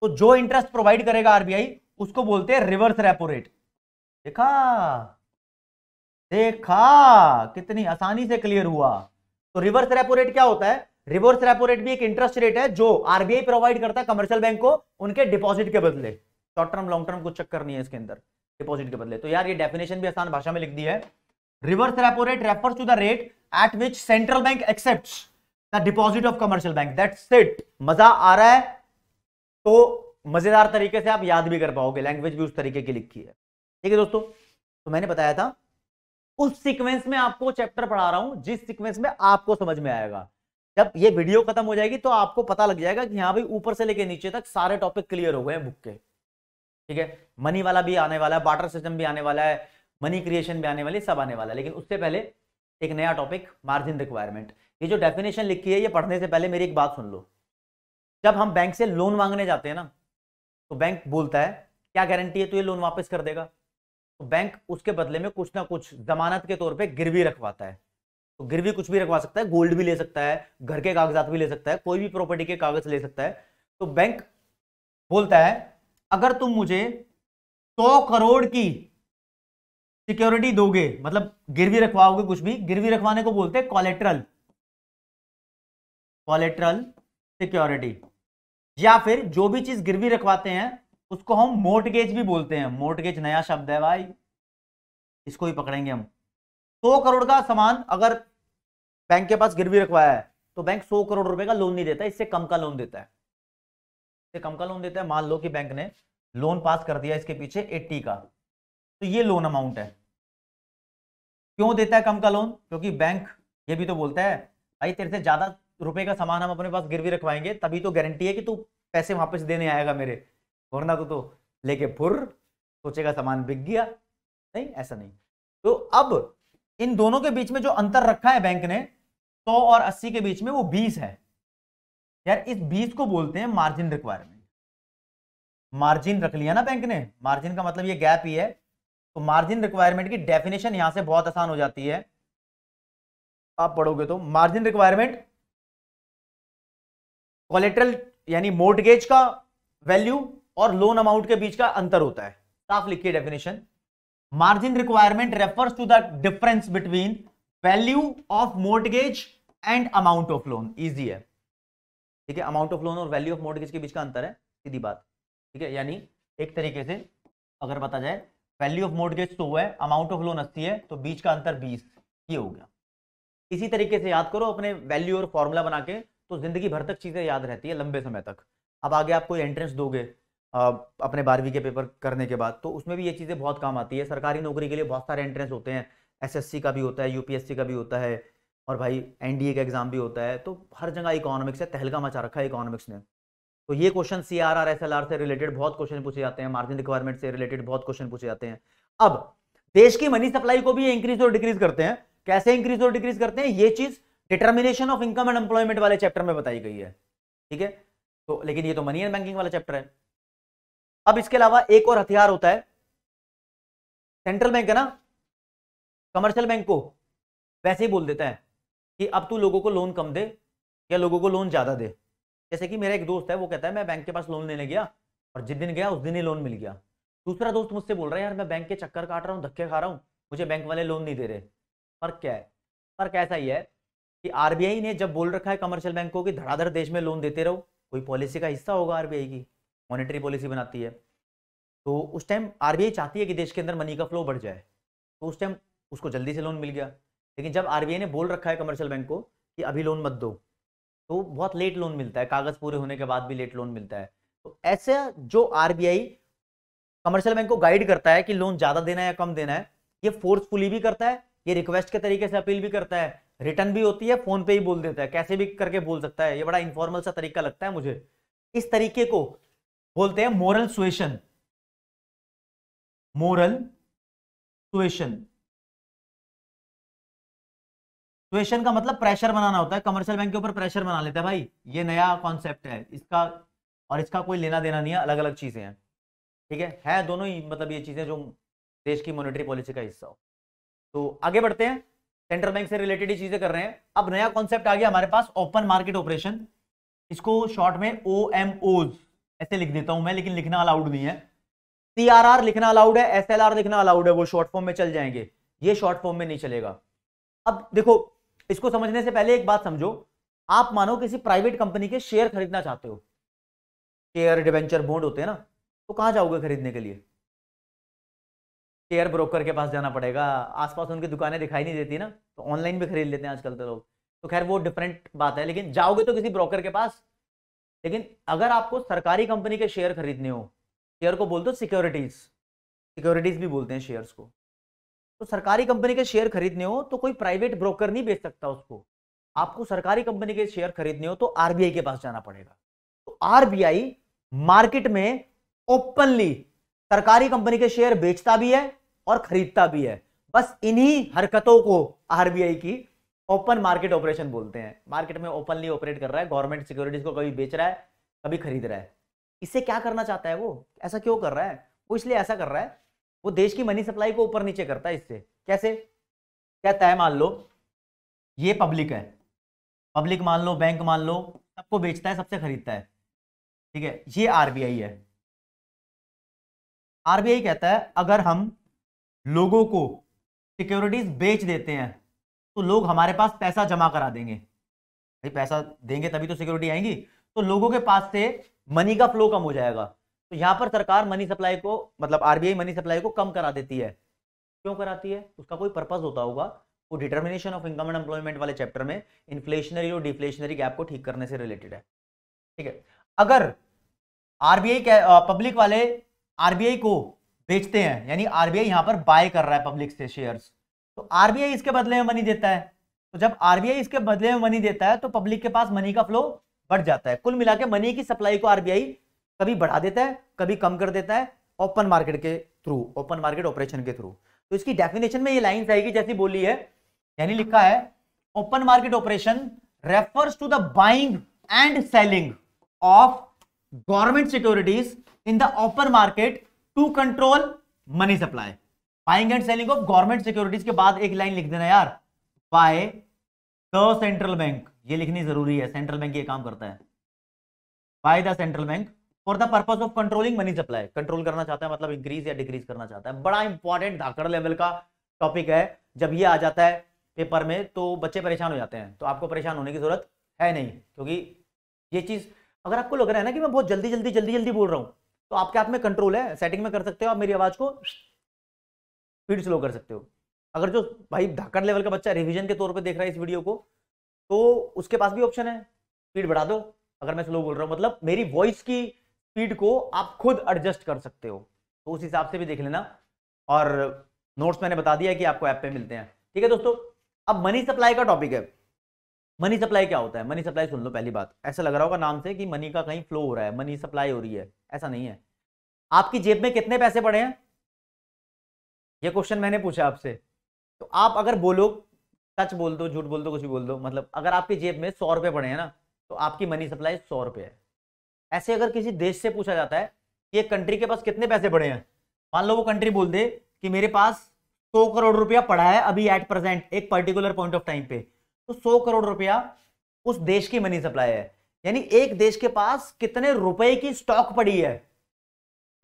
तो जो इंटरेस्ट प्रोवाइड करेगा आरबीआई उसको बोलते हैं रिवर्स रेपो रेट देखा देखा कितनी आसानी से क्लियर हुआ तो रिवर्स रेपो रेट क्या होता है रिवर्स रेपो रेट भी एक इंटरेस्ट रेट है जो आरबीआई प्रोवाइड करता है कमर्शियल बैंक को उनके डिपॉजिट के बदले शॉर्ट टर्म लॉन्ग टर्म कुछ चक्कर नहीं है इसके अंदर डिपॉजिट के बदले तो यार ये डेफिनेशन भी आसान भाषा में लिख दी है reverse repo rate refer to the rate at which central bank accept the deposit of commercial bank that it मजा आ रहा है तो मजेदार तरीके से आप याद भी कर पाओगे लैंग्वेज भी उस तरीके की लिखी है ठीक है दोस्तों तो मैंने बताया था उस सीक्वेंस में आपको चैप्टर पढ़ा रहा हूं जिस सीक्वेंस में आपको समझ में आएगा जब ये वीडियो खत्म हो जाएगी तो आपको पता लग जाएगा कि हाँ भाई ऊपर से लेके नीचे तक सारे टॉपिक क्लियर हो गए हैं बुक के ठीक है मनी वाला भी आने वाला है बाटर सिस्टम भी आने वाला है मनी क्रिएशन भी आने वाली सब आने वाला है लेकिन उससे पहले एक नया टॉपिक मार्जिन रिक्वायरमेंट ये जो डेफिनेशन लिखी है ये पढ़ने से पहले मेरी एक बात सुन लो जब हम बैंक से लोन मांगने जाते हैं ना तो बैंक बोलता है क्या गारंटी है तो ये लोन वापस कर देगा तो बैंक उसके बदले में कुछ ना कुछ जमानत के तौर पे गिरवी रखवाता है तो गिरवी कुछ भी रखवा सकता है गोल्ड भी ले सकता है घर के कागजात भी ले सकता है कोई भी प्रॉपर्टी के कागज ले सकता है तो बैंक बोलता है अगर तुम मुझे सौ करोड़ की सिक्योरिटी दोगे मतलब गिरवी रखवाओगे कुछ भी गिरवी रखवाने को बोलते हैं कॉलेट्रल कॉलेट्रल सिक्योरिटी या फिर जो भी चीज गिरवी रखवाते हैं उसको हम मोटगेज भी बोलते हैं मोटगेज नया शब्द है भाई इसको ही पकड़ेंगे हम सौ करोड़ का सामान अगर बैंक के पास गिरवी रखवाया है तो बैंक सौ करोड़ रुपए का लोन नहीं देता इससे कम का लोन देता है इससे कम का लोन देता है मान लो कि बैंक ने लोन पास कर दिया इसके पीछे एट्टी का तो ये लोन अमाउंट है क्यों देता है कम का लोन क्योंकि बैंक ये भी तो बोलता है भाई तेरे से ज्यादा रुपए का सामान हम अपने पास गिरवी रखवाएंगे तभी तो गारंटी है कि तू पैसे वापस देने आएगा मेरे वरना तो, तो लेके फुर सोचेगा सामान बिक गया नहीं ऐसा नहीं तो अब इन दोनों के बीच में जो अंतर रखा है बैंक ने सौ तो और अस्सी के बीच में वो बीस है यार इस बीस को बोलते हैं मार्जिन रिक्वायरमेंट मार्जिन रख लिया ना बैंक ने मार्जिन का मतलब ये गैप ही है तो मार्जिन रिक्वायरमेंट की डेफिनेशन यहां से बहुत आसान हो जाती है आप पढ़ोगे तो मार्जिन रिक्वायरमेंट कोलेट्रल यानी मोर्टगेज का वैल्यू और लोन अमाउंट के बीच का अंतर होता है साफ लिखिए definition margin requirement refers to the difference between value of mortgage and amount of loan easy है ठीक है अमाउंट ऑफ लोन और वैल्यू ऑफ मोर्टगेज के बीच का अंतर है सीधी बात ठीक है यानी एक तरीके से अगर बता जाए वैल्यू ऑफ मोडगेज सो है अमाउंट ऑफ लोन अस्सी है तो बीच का अंतर बीस ये हो गया इसी तरीके से याद करो अपने वैल्यू और फॉर्मूला बना के तो जिंदगी भर तक चीज़ें याद रहती है लंबे समय तक अब आगे आप कोई एंट्रेंस दोगे अपने बारहवीं के पेपर करने के बाद तो उसमें भी ये चीज़ें बहुत काम आती है सरकारी नौकरी के लिए बहुत सारे एंट्रेंस होते हैं एसएससी का भी होता है यूपीएससी का भी होता है और भाई एनडीए का एग्ज़ाम भी होता है तो हर जगह इकोनॉमिक्स है तहलका मचा रखा है इकोनॉमिक्स ने तो ये question C R R S L R से रिलेटेड बहुत क्वेश्चन पूछे जाते हैं मार्जिन रिक्वायरमेंट से रिलेटेड बहुत क्वेश्चन पूछे जाते हैं अब देश की मनी सप्लाई को भी इंक्रीज और डिक्रीज करते हैं कैसे इंक्रीज और डिक्रीज करते हैं ये चीज determination of income and employment वाले चैप्टर में बताई गई है ठीक है तो लेकिन ये तो मनी एंड बैंकिंग वाला चैप्टर है अब इसके अलावा एक और हथियार होता है सेंट्रल बैंक है ना कमर्शियल बैंक को वैसे ही बोल देता है कि अब तू लोगों को लोन कम दे या लोगों को लोन ज्यादा दे जैसे कि मेरा एक दोस्त है वो कहता है मैं बैंक के पास लोन लेने गया और जिस दिन गया उस दिन ही लोन मिल गया दूसरा दोस्त मुझसे बोल रहा है यार मैं बैंक के चक्कर काट रहा हूँ धक्के खा रहा हूँ मुझे बैंक वाले लोन नहीं दे रहे फर्क क्या है फर्क ऐसा ही है कि आरबीआई ने जब बोल रखा है कमर्शियल बैंक को कि धड़ाधड़ देश में लोन देते रहो कोई पॉलिसी का हिस्सा होगा आरबीआई की मॉनिटरी पॉलिसी बनाती है तो उस टाइम आरबीआई चाहती है कि देश के अंदर मनी का फ्लो बढ़ जाए तो उस टाइम उसको जल्दी से लोन मिल गया लेकिन जब आरबीआई ने बोल रखा है कमर्शियल बैंक को कि अभी लोन मत दो तो बहुत लेट लोन मिलता है कागज पूरे होने के बाद भी लेट लोन मिलता है तो ऐसे जो आरबीआई कमर्शियल बैंक को गाइड करता है कि लोन ज्यादा देना है या कम देना है ये फोर्सफुली भी करता है ये रिक्वेस्ट के तरीके से अपील भी करता है रिटर्न भी होती है फोन पे ही बोल देता है कैसे भी करके बोल सकता है ये बड़ा इनफॉर्मल सा तरीका लगता है मुझे इस तरीके को बोलते हैं moral suasion moral suasion question का मतलब प्रेशर बनाना होता है कमर्शियल बैंक के ऊपर प्रेशर बना लेते हैं भाई ये नया कॉन्सेप्ट है इसका और इसका कोई लेना देना नहीं है अलग अलग चीजें हैं ठीक है है दोनों ही मतलब ये चीजें जो देश की मॉनेटरी पॉलिसी का हिस्सा हो तो आगे बढ़ते हैं सेंट्रल बैंक से रिलेटेड ही चीजें कर रहे हैं अब नया कॉन्सेप्ट आ गया हमारे पास ओपन मार्केट ऑपरेशन इसको शॉर्ट में ओ एम ओज ऐसे लिख देता हूं मैं लेकिन लिखना अलाउड नहीं है सी आर आर लिखना अलाउड है एस एल आर लिखना अलाउड है वो शॉर्ट फॉर्म में चल जाएंगे ये शॉर्ट फॉर्म में नहीं चलेगा अब देखो इसको समझने से पहले एक बात समझो आप मानो किसी प्राइवेट कंपनी के शेयर खरीदना चाहते हो शेयर डिवेंचर बॉन्ड होते हैं ना तो कहाँ जाओगे खरीदने के लिए शेयर ब्रोकर के पास जाना पड़ेगा आसपास उनकी दुकानें दिखाई नहीं देती ना तो ऑनलाइन भी खरीद लेते हैं आजकल तो लोग तो खैर वो डिफरेंट बात है लेकिन जाओगे तो किसी ब्रोकर के पास लेकिन अगर आपको सरकारी कंपनी के शेयर खरीदने हो शेयर को बोल दो सिक्योरिटीज सिक्योरिटीज भी बोलते हैं शेयर्स को तो सरकारी कंपनी के शेयर खरीदने हो तो कोई प्राइवेट ब्रोकर नहीं बेच सकता उसको आपको सरकारी कंपनी के शेयर खरीदने हो तो आरबीआई के पास जाना पड़ेगा तो आरबीआई मार्केट में ओपनली सरकारी कंपनी के शेयर बेचता भी है और खरीदता भी है बस इन्हीं हरकतों को आरबीआई की ओपन मार्केट ऑपरेशन बोलते हैं मार्केट में ओपनली ऑपरेट कर रहा है गवर्नमेंट सिक्योरिटीज को कभी बेच रहा है कभी खरीद रहा है इसे क्या करना चाहता है वो ऐसा क्यों कर रहा है वो इसलिए ऐसा कर रहा है वो देश की मनी सप्लाई को ऊपर नीचे करता है इससे कैसे कहता है मान लो ये पब्लिक है पब्लिक मान लो बैंक मान लो सबको बेचता है सबसे खरीदता है ठीक है ये आरबीआई है आरबीआई कहता है अगर हम लोगों को सिक्योरिटीज बेच देते हैं तो लोग हमारे पास पैसा जमा करा देंगे भाई पैसा देंगे तभी तो सिक्योरिटी आएंगी तो लोगों के पास से मनी का फ्लो कम हो जाएगा तो यहां पर सरकार मनी सप्लाई को मतलब आरबीआई मनी सप्लाई को कम करा देती है क्यों कराती है उसका कोई पर्पज होता होगा वो determination of income and employment वाले चैप्टर में इन्फ्लेशनरी और डिफ्लेशनरी गैप को ठीक करने से रिलेटेड है ठीक है अगर आरबीआई पब्लिक वाले आरबीआई को बेचते हैं यानी आरबीआई यहां पर बाय कर रहा है पब्लिक से शेयर तो आरबीआई इसके बदले में मनी देता है तो जब आरबीआई इसके बदले में मनी देता है तो पब्लिक के पास मनी का फ्लो बढ़ जाता है कुल मिला मनी की सप्लाई को आरबीआई कभी बढ़ा देता है कभी कम कर देता है ओपन मार्केट के थ्रू ओपन मार्केट ऑपरेशन के थ्रू तो इसकी डेफिनेशन में ये लाइन आएगी जैसी बोली है यानी लिखा है open market operation refers to the buying and selling of government securities in the open market to control money supply buying and selling of government securities के बाद एक लाइन लिख देना यार बाय द सेंट्रल बैंक ये लिखनी जरूरी है सेंट्रल बैंक ये काम करता है by the central bank for the purpose of controlling money supply control करना चाहता है मतलब इंक्रीज या डिक्रीज करना चाहता है बड़ा इंपॉर्टेंट धाकड़ लेवल का टॉपिक है जब ये आ जाता है पेपर में तो बच्चे परेशान हो जाते हैं तो आपको परेशान होने की जरूरत है नहीं क्योंकि ये चीज़ अगर आपको लग रहा है ना कि मैं बहुत जल्दी जल्दी जल्दी जल्दी बोल रहा हूँ तो आपके हाथ में कंट्रोल है सेटिंग में कर सकते हो आप मेरी आवाज़ को स्पीड स्लो कर सकते हो अगर जो भाई धाकड़ लेवल का बच्चा रिविजन के तौर पर देख रहा है इस वीडियो को तो उसके पास भी ऑप्शन है स्पीड बढ़ा दो अगर मैं स्लो बोल रहा हूँ मतलब मेरी वॉइस की स्पीड को आप खुद एडजस्ट कर सकते हो तो उस हिसाब से भी देख लेना और नोट्स मैंने बता दिया कि आपको ऐप पे मिलते हैं ठीक है दोस्तों अब मनी सप्लाई का टॉपिक है मनी सप्लाई क्या होता है मनी सप्लाई सुन लो पहली बात ऐसा लग रहा होगा नाम से कि मनी का कहीं फ्लो हो रहा है मनी सप्लाई हो रही है ऐसा नहीं है आपकी जेब में कितने पैसे पड़े हैं ये क्वेश्चन मैंने पूछा आपसे तो आप अगर बोलो सच बोल दो झूठ बोल दो कुछ भी बोल दो मतलब अगर आपकी जेब में सौ रुपये पड़े हैं ना तो आपकी मनी सप्लाई सौ रुपये है ऐसे अगर किसी देश से पूछा जाता है कि एक कंट्री के पास कितने पैसे पड़े हैं मान लो वो कंट्री बोल दे कि मेरे पास सौ करोड़ रुपया पड़ा है अभी एट प्रेजेंट एक पर्टिकुलर पॉइंट ऑफ टाइम पे तो सौ करोड़ रुपया उस देश की मनी सप्लाई है यानी एक देश के पास कितने रुपए की स्टॉक पड़ी है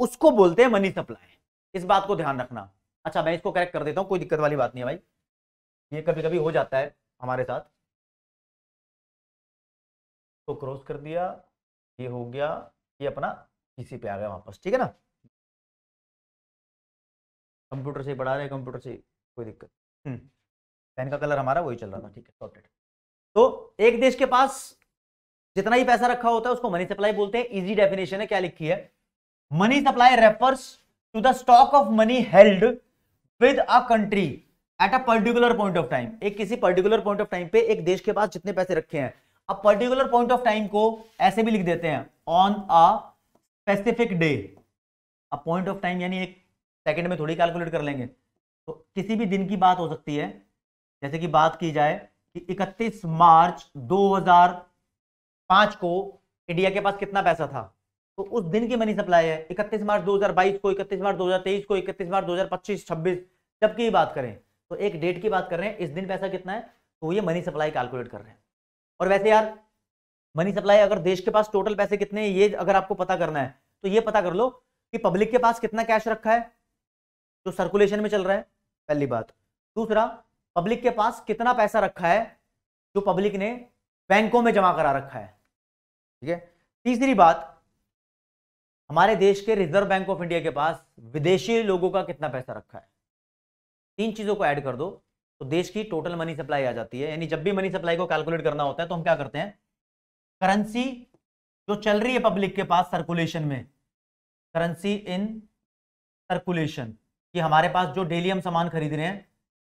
उसको बोलते हैं मनी सप्लाई इस बात को ध्यान रखना अच्छा मैं इसको करेक्ट कर देता हूँ कोई दिक्कत वाली बात नहीं है भाई ये कभी कभी हो जाता है हमारे साथ तो क्रॉस कर दिया ये हो गया ये अपना इसी पे आ गया वापस ठीक है ना कंप्यूटर से पढ़ा रहे कंप्यूटर से कोई दिक्कत हम्म। पेन का कलर हमारा वही चल रहा था ठीक है सॉर्टेड तो एक देश के पास जितना ही पैसा रखा होता है उसको मनी सप्लाई बोलते हैं इजी डेफिनेशन है क्या लिखी है money supply refers to the stock of money held with a country at a particular point of time एक किसी पर्टिकुलर पॉइंट ऑफ टाइम पे एक देश के पास जितने पैसे रखे हैं अब पर्टिकुलर पॉइंट ऑफ टाइम को ऐसे भी लिख देते हैं ऑन अ स्पेसिफिक डे अब पॉइंट ऑफ टाइम यानी एक सेकेंड में थोड़ी कैलकुलेट कर लेंगे तो किसी भी दिन की बात हो सकती है जैसे कि बात की जाए कि 31 मार्च 2005 को इंडिया के पास कितना पैसा था तो उस दिन की मनी सप्लाई है 31 मार्च 2022 को 31 मार्च 2023 को 31 मार्च 2025 26 जबकि बात करें तो एक डेट की बात कर रहे हैं इस दिन पैसा कितना है तो ये मनी सप्लाई कैलकुलेट कर रहे हैं और वैसे यार मनी सप्लाई अगर देश के पास टोटल पैसे कितने हैं ये अगर आपको पता करना है तो ये पता कर लो कि पब्लिक के पास कितना कैश रखा है जो सर्कुलेशन में चल रहा है पहली बात दूसरा पब्लिक के पास कितना पैसा रखा है जो पब्लिक ने बैंकों में जमा करा रखा है ठीक है तीसरी बात हमारे देश के रिजर्व बैंक ऑफ इंडिया के पास विदेशी लोगों का कितना पैसा रखा है तीन चीजों को ऐड कर दो तो देश की टोटल मनी सप्लाई आ जाती है यानी जब भी मनी सप्लाई को कैलकुलेट करना होता है तो हम क्या करते हैं करेंसी जो चल रही है पब्लिक के पास सर्कुलेशन में करेंसी इन सर्कुलेशन कि हमारे पास जो डेली हम सामान खरीद रहे हैं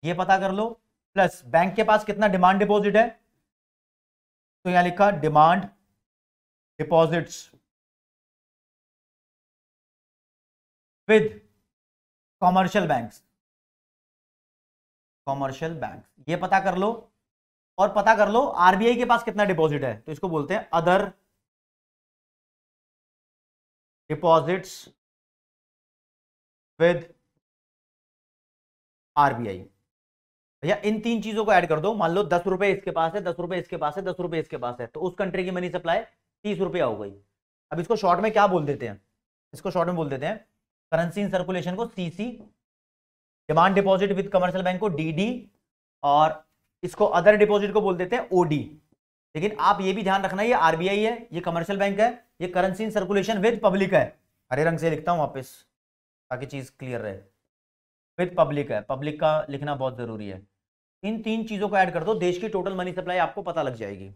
ये पता कर लो प्लस बैंक के पास कितना डिमांड डिपॉजिट है तो यहां लिखा demand deposits with commercial banks commercial bank ये पता कर लो और पता कर लो आरबीआई के पास कितना डिपॉजिट है तो इसको बोलते हैं अदर डिपॉजिट्स विद आरबीआई भैया इन तीन चीजों को ऐड कर दो मान लो दस रुपए इसके पास है दस रुपए इसके पास है दस रुपए इसके पास है तो उस कंट्री की मनी सप्लाई तीस रुपए हो गई अब इसको शॉर्ट में क्या बोल देते हैं इसको शॉर्ट में बोल देते हैं करेंसी इन सर्कुलेशन को CC demand deposit with commercial bank को डीडी और इसको अदर डिपॉजिट को बोल देते हैं ओडी लेकिन आप ये भी ध्यान रखना ये आरबीआई है ये कमर्शियल बैंक है ये currency in circulation with public है हरे रंग से लिखता हूँ वापस ताकि चीज़ क्लियर रहे विद पब्लिक है पब्लिक का लिखना बहुत ज़रूरी है इन तीन चीज़ों को ऐड कर दो देश की टोटल मनी सप्लाई आपको पता लग जाएगी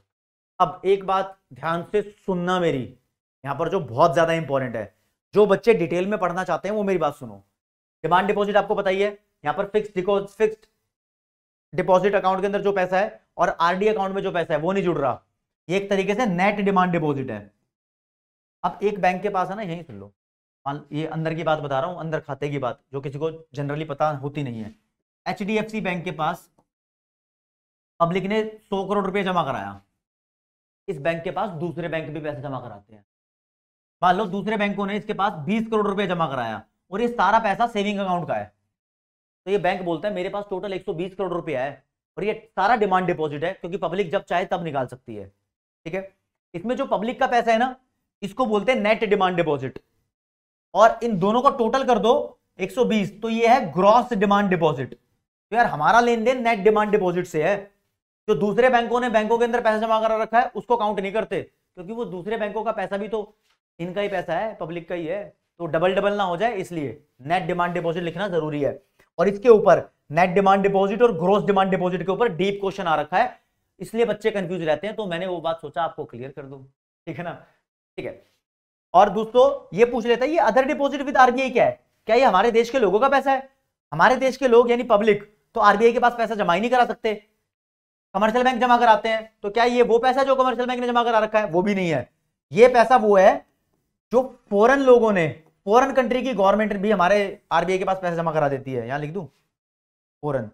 अब एक बात ध्यान से सुनना मेरी यहाँ पर जो बहुत ज़्यादा इंपॉर्टेंट है जो बच्चे डिटेल में पढ़ना चाहते हैं वो मेरी बात सुनो डिमांड डिपॉजिट आपको बताइए यहाँ पर फिक्स फिक्स डिपॉजिट अकाउंट के अंदर जो पैसा है और आरडी अकाउंट में जो पैसा है वो नहीं जुड़ रहा ये एक तरीके से नेट डिमांड डिपॉजिट है अब एक बैंक के पास है ना यही सुन लो ये अंदर की बात बता रहा हूँ अंदर खाते की बात जो किसी को जनरली पता होती नहीं है एच बैंक के पास पब्लिक ने सौ करोड़ रुपया जमा कराया इस बैंक के पास दूसरे बैंक भी पैसे जमा कराते हैं मान लो दूसरे बैंकों ने इसके पास बीस करोड़ रुपये जमा कराया और ये सारा पैसा सेविंग अकाउंट का है तो ये बैंक बोलता है मेरे पास टोटल 120 करोड़ रुपया है और ये सारा डिमांड डिपॉजिट है क्योंकि पब्लिक जब चाहे तब निकाल सकती है ठीक है इसमें जो पब्लिक का पैसा है ना इसको बोलते हैं नेट डिमांड डिपॉजिट और इन दोनों को टोटल कर दो 120 तो ये है ग्रॉस डिमांड डिपॉजिट तो यार हमारा लेन देन नेट डिमांड डिपॉजिट से है जो दूसरे बैंकों ने बैंकों के अंदर पैसा जमा कर रखा है उसको काउंट नहीं करते क्योंकि वो दूसरे बैंकों का पैसा भी तो इनका ही पैसा है पब्लिक का ही है तो डबल डबल ना हो जाए इसलिए नेट डिमांड डिपॉजिट लिखना जरूरी है और इसके ऊपर नेट डिमांड डिपॉजिट और ग्रोस डिमांड डिपॉजिट के ऊपर डीप क्वेश्चन आ रखा है इसलिए बच्चे कंफ्यूज रहते हैं तो मैंने वो बात सोचा आपको क्लियर कर दू ठीक है ना ठीक है और दोस्तों ये पूछ लेता है ये अदर डिपॉजिट विद आरबीआई क्या है क्या ये हमारे देश के लोगों का पैसा है हमारे देश के लोग यानी पब्लिक तो आरबीआई के पास पैसा जमा ही नहीं करा सकते कमर्शियल बैंक जमा कराते हैं तो क्या ये वो पैसा जो कमर्शियल बैंक ने जमा करा रखा है वो भी नहीं है ये पैसा वो है जो फॉरन लोगों ने फॉरन कंट्री की गवर्नमेंट भी हमारे आरबीआई के पास पैसा जमा करा देती है यहां लिख दू फॉरन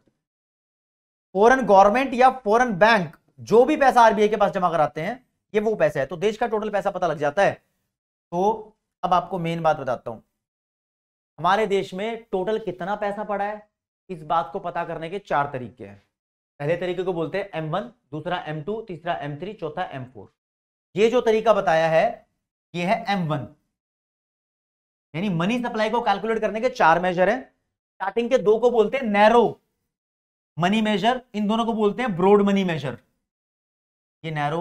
फॉरन गवर्नमेंट या फॉरन बैंक जो भी पैसा आरबीआई के पास जमा कराते हैं ये वो पैसा है तो देश का टोटल पैसा पता लग जाता है तो अब आपको मेन बात बताता हूं हमारे देश में टोटल कितना पैसा पड़ा है इस बात को पता करने के चार तरीके हैं पहले तरीके को बोलते हैं एम दूसरा एम टू तीसरा एम चौथा एम ये जो तरीका बताया है ये है एम यानी मनी सप्लाई को कैलकुलेट करने के चार मेजर हैं स्टार्टिंग के दो को बोलते हैं नैरो मनी मेजर इन दोनों को बोलते हैं ब्रॉड मनी मेजर ये नैरो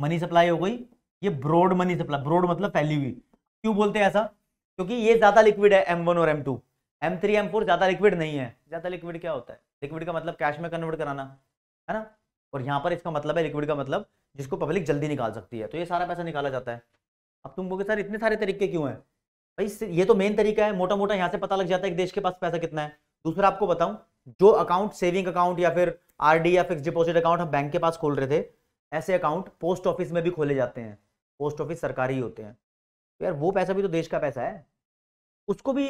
मनी सप्लाई हो गई ये ब्रॉड मनी सप्लाई ब्रॉड मतलब फैली हुई क्यों बोलते हैं ऐसा क्योंकि ये ज्यादा लिक्विड है एम वन और M two M three M four ज्यादा लिक्विड नहीं है ज्यादा लिक्विड क्या होता है लिक्विड का मतलब कैश में कन्वर्ट कराना है ना और यहाँ पर इसका मतलब है लिक्विड का मतलब जिसको पब्लिक जल्दी निकाल सकती है तो ये सारा पैसा निकाला जाता है अब तुम बोलोगे सर इतने सारे तरीके क्यों हैं भाई ये तो मेन तरीका है मोटा मोटा यहाँ से पता लग जाता है कि देश के पास पैसा कितना है दूसरा आपको बताऊं जो अकाउंट सेविंग अकाउंट या फिर आरडी या फिक्स डिपॉजिट अकाउंट हम बैंक के पास खोल रहे थे ऐसे अकाउंट पोस्ट ऑफिस में भी खोले जाते हैं पोस्ट ऑफिस सरकारी होते हैं तो यार वो पैसा भी तो देश का पैसा है उसको भी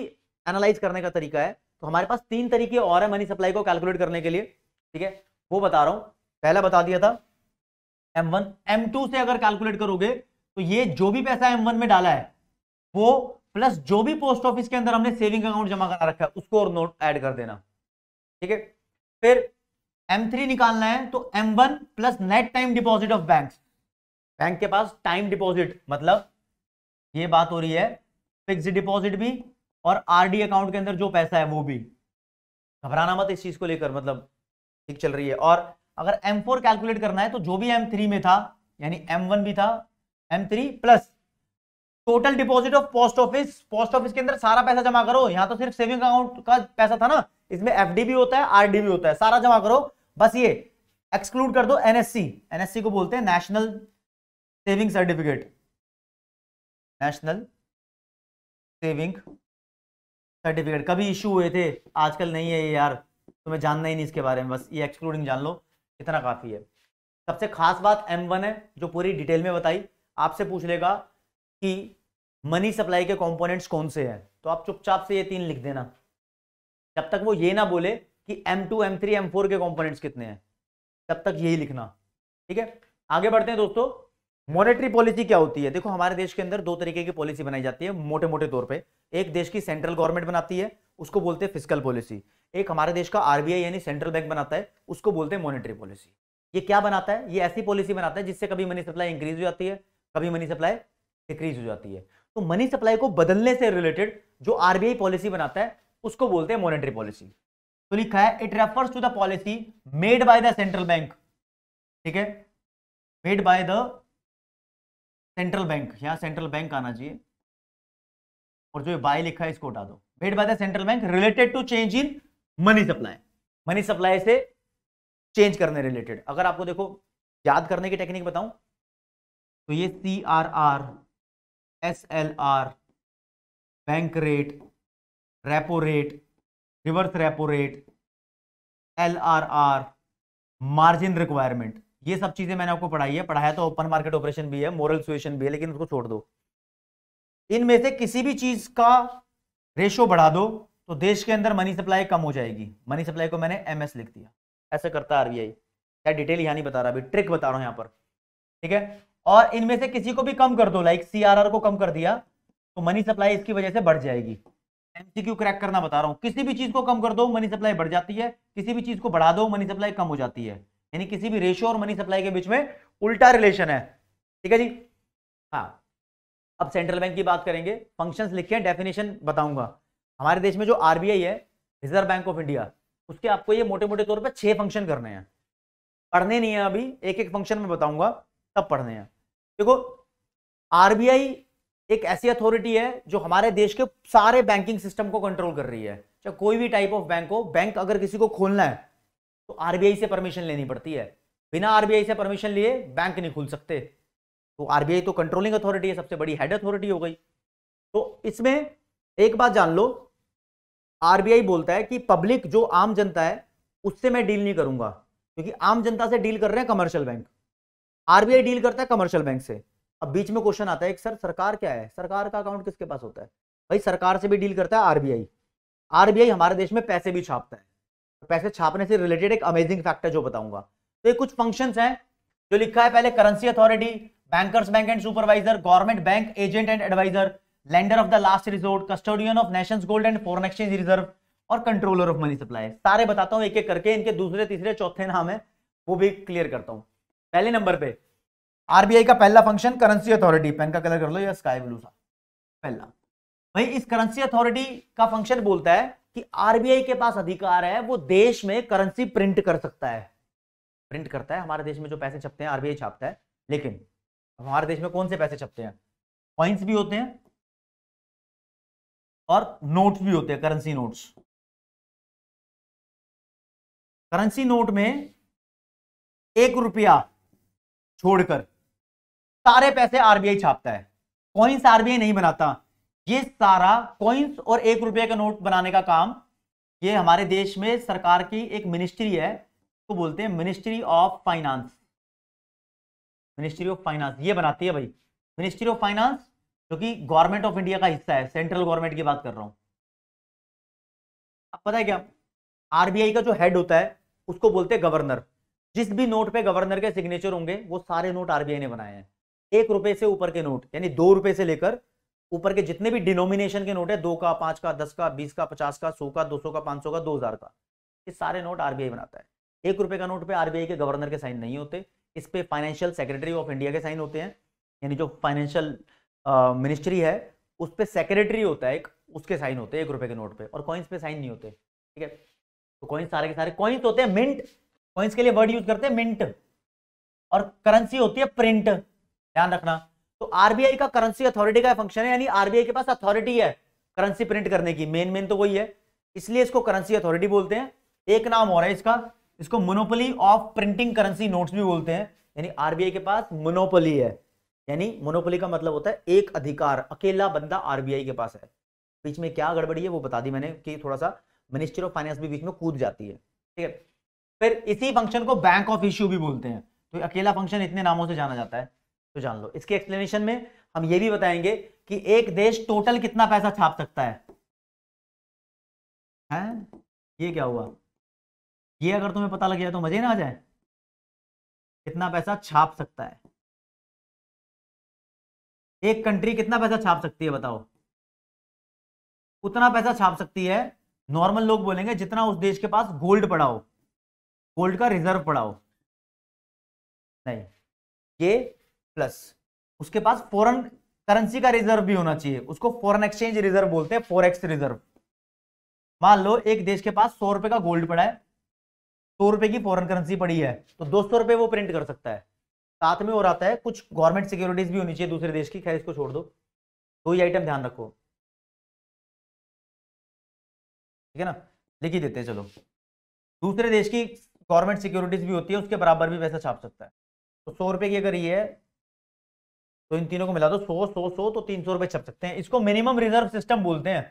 एनालाइज करने का तरीका है तो हमारे पास तीन तरीके और है मनी सप्लाई को कैलकुलेट करने के लिए ठीक है वो बता रहा हूँ पहला बता दिया था एम वन एम टू से अगर कैलकुलेट करोगे तो ये जो भी पैसा एम वन में डाला है वो प्लस जो भी पोस्ट ऑफिस के अंदर हमने सेविंग अकाउंट जमा करा रखा है उसको और नोट ऐड कर देना ठीक है फिर M3 निकालना है तो M1 plus net time deposit of bank bank के पास टाइम डिपॉजिट मतलब ये बात हो रही है फिक्स डिपॉजिट भी और आरडी अकाउंट के अंदर जो पैसा है वो भी घबराना मत इस चीज को लेकर मतलब ठीक चल रही है और अगर M4 कैलकुलेट करना है तो जो भी M3 में था यानी M1 भी था M three plus total deposit of post office post office के अंदर सारा पैसा जमा करो यहाँ तो सिर्फ सेविंग अकाउंट का पैसा था ना इसमें एफ भी होता है आर भी होता है सारा जमा करो बस ये एक्सक्लूड कर दो एनएससी एनएससी को बोलते हैं national saving certificate national saving certificate कभी इशू हुए थे आजकल नहीं है ये यार तुम्हें जानना ही नहीं इसके बारे में बस ये एक्सक्लूडिंग जान लो इतना काफ़ी है सबसे खास बात एम वन है जो पूरी डिटेल में बताई आपसे पूछ लेगा कि मनी सप्लाई के कंपोनेंट्स कौन से हैं तो आप चुपचाप से ये तीन लिख देना जब तक वो ये ना बोले कि M two M three M four के कंपोनेंट्स कितने हैं तब तक यही लिखना ठीक है आगे बढ़ते हैं दोस्तों मॉनेटरी पॉलिसी क्या होती है देखो हमारे देश के अंदर दो तरीके की पॉलिसी बनाई जाती है मोटे मोटे तौर पे एक देश की सेंट्रल गवर्नमेंट बनाती है उसको बोलते हैं फिजिकल पॉलिसी एक हमारे देश का आरबीआई यानी सेंट्रल बैंक बनाता है उसको बोलते हैं मॉनेटरी पॉलिसी ये क्या बनाता है ये ऐसी पॉलिसी बनाता है जिससे कभी मनी सप्लाई इंक्रीज हो जाती है कभी मनी सप्लाई डिक्रीज हो जाती है तो मनी सप्लाई को बदलने से रिलेटेड जो आरबीआई पॉलिसी बनाता है उसको बोलते हैं मॉनेटरी पॉलिसी तो लिखा है it refers to the policy made by the central bank ठीक है made by the central bank यहां सेंट्रल बैंक आना चाहिए और जो बाय लिखा है इसको उठा दो made by the central bank related to change in money supply money supply से चेंज करने रिलेटेड अगर आपको देखो याद करने की टेक्निक बताऊं तो ये C R R S L R bank rate repo rate reverse repo rate L R R margin requirement ये सब चीज़ें मैंने आपको पढ़ाई है पढ़ाया तो ओपन मार्केट ऑपरेशन भी है मोरल सिचुएशन भी है लेकिन उसको छोड़ दो इनमें से किसी भी चीज़ का रेशो बढ़ा दो तो देश के अंदर मनी सप्लाई कम हो जाएगी मनी सप्लाई को मैंने एम लिख दिया ऐसा करता आरबीआई क्या डिटेल यहाँ नहीं बता रहा अभी ट्रिक बता रहा हूँ यहाँ पर ठीक है और इनमें से किसी को भी कम कर दो लाइक सी को कम कर दिया तो मनी सप्लाई इसकी वजह से बढ़ जाएगी एमसीक्यू क्रैक करना बता रहा हूं किसी भी चीज को कम कर दो मनी सप्लाई बढ़ जाती है किसी भी चीज को बढ़ा दो मनी सप्लाई कम हो जाती है यानी किसी भी रेशो और मनी सप्लाई के बीच में उल्टा रिलेशन है ठीक है जी हाँ अब सेंट्रल बैंक की बात करेंगे फंक्शन लिखे हैं डेफिनेशन बताऊंगा हमारे देश में जो आरबीआई है रिजर्व बैंक ऑफ इंडिया उसके आपको ये मोटे मोटे तौर पर छह फंक्शन करने हैं पढ़ने नहीं है अभी एक एक फंक्शन में बताऊंगा तब पढ़ने हैं देखो आरबीआई एक ऐसी अथॉरिटी है जो हमारे देश के सारे बैंकिंग सिस्टम को कंट्रोल कर रही है चाहे कोई भी टाइप ऑफ बैंक हो बैंक अगर किसी को खोलना है तो आरबीआई से परमिशन लेनी पड़ती है बिना आरबीआई से परमिशन लिए बैंक नहीं खुल सकते तो आरबीआई तो कंट्रोलिंग अथॉरिटी है सबसे बड़ी हेड अथॉरिटी हो गई तो इसमें एक बात जान लो आरबीआई बोलता है कि पब्लिक जो आम जनता है उससे मैं डील नहीं करूंगा क्योंकि आम जनता से डील कर रहे हैं कमर्शियल बैंक आरबीआई डील करता है कमर्शियल बैंक से अब बीच में क्वेश्चन आता है एक सर सरकार क्या है सरकार का अकाउंट किसके पास होता है भाई सरकार से भी डील करता है आरबीआई आरबीआई हमारे देश में पैसे भी छापता है तो पैसे छापने से रिलेटेड एक अमेजिंग फैक्ट है जो बताऊंगा तो ये कुछ फंक्शंस हैं जो लिखा है पहले currency authority bankers bank and supervisor government bank agent and advisor lender of the last resort custodian of nation gold and foreign exchange reserve और कंट्रोलर ऑफ मनी सप्लाई सारे बताता हूँ एक एक करके इनके दूसरे तीसरे चौथे नाम है वो भी क्लियर करता हूँ पहले नंबर पे आरबीआई का पहला फंक्शन करेंसी अथॉरिटी पेन का कलर कर लो या स्काई ब्लू सा पहला भाई इस करेंसी अथॉरिटी का फंक्शन बोलता है कि आरबीआई के पास अधिकार है वो देश में करेंसी प्रिंट कर सकता है प्रिंट करता है हमारे देश में जो पैसे छपते हैं आरबीआई छापता है लेकिन हमारे देश में कौन से पैसे छपते हैं कॉइन्स भी होते हैं और नोट्स भी होते हैं करेंसी नोट्स करेंसी नोट में एक रुपया छोड़कर सारे पैसे आरबीआई छापता है कॉइन्स आरबीआई नहीं बनाता ये सारा कॉइन्स और एक रुपये का नोट बनाने का काम ये हमारे देश में सरकार की एक मिनिस्ट्री है तो बोलते हैं ministry of finance ministry of finance ये बनाती है भाई मिनिस्ट्री ऑफ फाइनेंस जो कि गवर्नमेंट ऑफ इंडिया का हिस्सा है सेंट्रल गवर्नमेंट की बात कर रहा हूं आप पता है क्या आरबीआई का जो हेड होता है उसको बोलते हैं गवर्नर जिस भी नोट पे गवर्नर के सिग्नेचर होंगे वो सारे नोट आरबीआई ने बनाए हैं एक रुपए से ऊपर के नोट यानी दो रुपए से लेकर ऊपर के जितने भी डिनोमिनेशन के नोट है दो का पांच का दस का बीस का पचास का सौ का दो सौ का पांच सौ का दो हजार का ये सारे नोट आरबीआई बनाता है एक रुपए का नोट पे आरबीआई के गवर्नर के साइन नहीं होते इस पे फाइनेंशियल सेक्रेटरी ऑफ इंडिया के साइन होते हैं यानी जो फाइनेंशियल मिनिस्ट्री है उस पर सेक्रेटरी होता है एक उसके साइन होते हैं एक रुपए के नोट पे और कॉइन्स पे साइन नहीं होते ठीक है तो कॉइन्स सारे के सारे कॉइन्स होते हैं मिंट कॉइन्स के लिए वर्ड यूज करते हैं मिंट और करेंसी होती है प्रिंट ध्यान रखना तो आरबीआई का करेंसी अथॉरिटी का फंक्शन है यानी आरबीआई के पास अथॉरिटी है करेंसी प्रिंट करने की मेन मेन तो वही है इसलिए इसको करेंसी अथॉरिटी बोलते हैं एक नाम और है इसका इसको monopoly of printing currency notes भी बोलते हैं यानी आरबीआई के पास मोनोपोली है यानी मोनोपोली का मतलब होता है एक अधिकार अकेला बंदा आरबीआई के पास है बीच में क्या गड़बड़ी है वो बता दी मैंने कि थोड़ा सा मिनिस्ट्री ऑफ फाइनेंस भी बीच में कूद जाती है ठीक है फिर इसी फंक्शन को बैंक ऑफ इश्यू भी बोलते हैं तो अकेला फंक्शन इतने नामों से जाना जाता है तो जान लो इसके एक्सप्लेनेशन में हम ये भी बताएंगे कि एक देश टोटल कितना पैसा छाप सकता है हैं ये क्या हुआ ये अगर तुम्हें पता लग गया तो मजे ना आ जाए कितना पैसा छाप सकता है एक कंट्री कितना पैसा छाप सकती है बताओ उतना पैसा छाप सकती है नॉर्मल लोग बोलेंगे जितना उस देश के पास गोल्ड पड़ा हो गोल्ड का रिजर्व पड़ा हो नहीं ये प्लस उसके पास फॉरेन करेंसी का रिजर्व भी होना चाहिए उसको फॉरेन एक्सचेंज रिजर्व बोलते हैं फॉरेक्स रिजर्व मान लो एक देश के पास सौ रुपए का गोल्ड पड़ा है सौ रुपए की फॉरेन करेंसी पड़ी है तो दो सौ रुपए वो प्रिंट कर सकता है साथ में और आता है कुछ गवर्नमेंट सिक्योरिटीज भी होनी चाहिए दूसरे देश की खैर इसको छोड़ दो दो ही आइटम ध्यान रखो ठीक है ना लिख ही देते हैं चलो दूसरे देश की गवर्नमेंट सिक्योरिटीज भी होती है उसके बराबर भी पैसा छाप सकता है तो सौ रुपये की अगर ये है तो इन तीनों को मिला दो सौ सौ सौ तो तीन सौ रुपये छप सकते हैं इसको मिनिमम रिजर्व सिस्टम बोलते हैं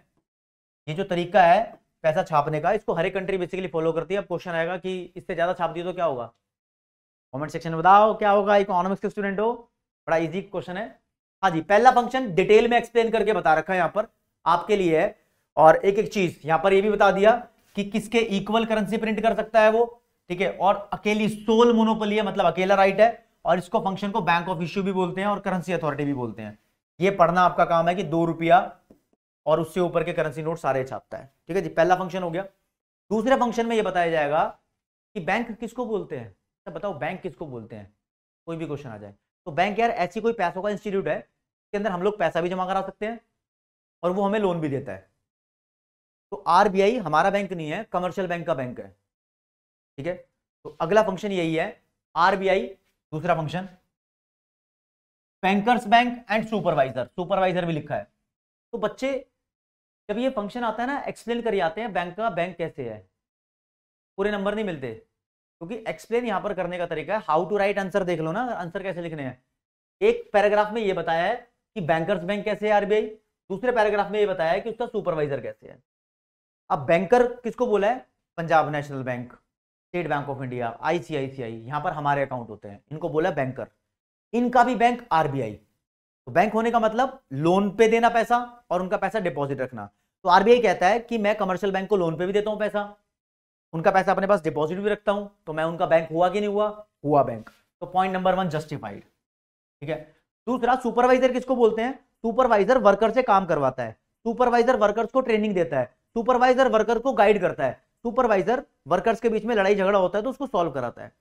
ये जो तरीका है पैसा छापने का इसको हर एक कंट्री बेसिकली फॉलो करती है अब क्वेश्चन आएगा कि इससे ज़्यादा छाप दिए तो क्या होगा कॉमेंट सेक्शन में बताओ क्या होगा इकोनॉमिक्स के स्टूडेंट हो बड़ा इजी क्वेश्चन है हाँ जी पहला फंक्शन डिटेल में एक्सप्लेन करके बता रखा है यहाँ पर आपके लिए है और एक एक चीज़ यहाँ पर ये भी बता दिया कि किसके इक्वल करेंसी प्रिंट कर सकता है वो ठीक है और अकेली सोल मोनोपोली है मतलब अकेला राइट है और इसको फंक्शन को बैंक ऑफ इश्यू भी बोलते हैं और करेंसी अथॉरिटी भी बोलते हैं ये पढ़ना आपका काम है कि दो रुपया और उससे ऊपर के करेंसी नोट सारे छापता है ठीक है जी पहला फंक्शन हो गया दूसरे फंक्शन में ये बताया जाएगा कि बैंक किसको बोलते हैं तो बताओ बैंक किसको बोलते हैं कोई भी क्वेश्चन आ जाए तो बैंक यार ऐसी कोई पैसों का इंस्टीट्यूट है इसके अंदर हम लोग पैसा भी जमा करा सकते हैं और वो हमें लोन भी देता है तो आरबीआई हमारा बैंक नहीं है कमर्शियल बैंक का बैंक है ठीक है तो अगला फंक्शन यही है आरबीआई दूसरा function bankers bank and supervisor supervisor भी लिखा है तो बच्चे जब ये फंक्शन आता है ना एक्सप्लेन करिए आते हैं बैंक का बैंक कैसे है पूरे नंबर नहीं मिलते क्योंकि एक्सप्लेन यहां पर करने का तरीका है हाउ टू राइट आंसर देख लो ना आंसर कैसे लिखने हैं एक पैराग्राफ में ये बताया है कि बैंकर्स बैंक कैसे है आरबीआई दूसरे पैराग्राफ में ये बताया है कि उसका सुपरवाइजर कैसे है अब बैंकर किसको बोला है Punjab national bank state bank of India ICICI यहाँ पर हमारे अकाउंट होते हैं इनको बोला बैंकर इनका भी बैंक आरबीआई तो बैंक होने का मतलब लोन पे देना पैसा और उनका पैसा डिपॉजिट रखना तो आरबीआई कहता है कि मैं कमर्शियल बैंक को लोन पे भी देता हूँ पैसा उनका पैसा अपने पास डिपॉजिट भी रखता हूं तो मैं उनका बैंक हुआ कि नहीं हुआ हुआ बैंक तो पॉइंट नंबर वन जस्टिफाइड ठीक है दूसरा सुपरवाइजर किसको बोलते हैं सुपरवाइजर वर्कर से काम करवाता है सुपरवाइजर वर्कर्स को ट्रेनिंग देता है सुपरवाइजर वर्कर को गाइड करता है सुपरवाइजर वर्कर्स के बीच में लड़ाई झगड़ा होता है तो उसको सॉल्व कराता है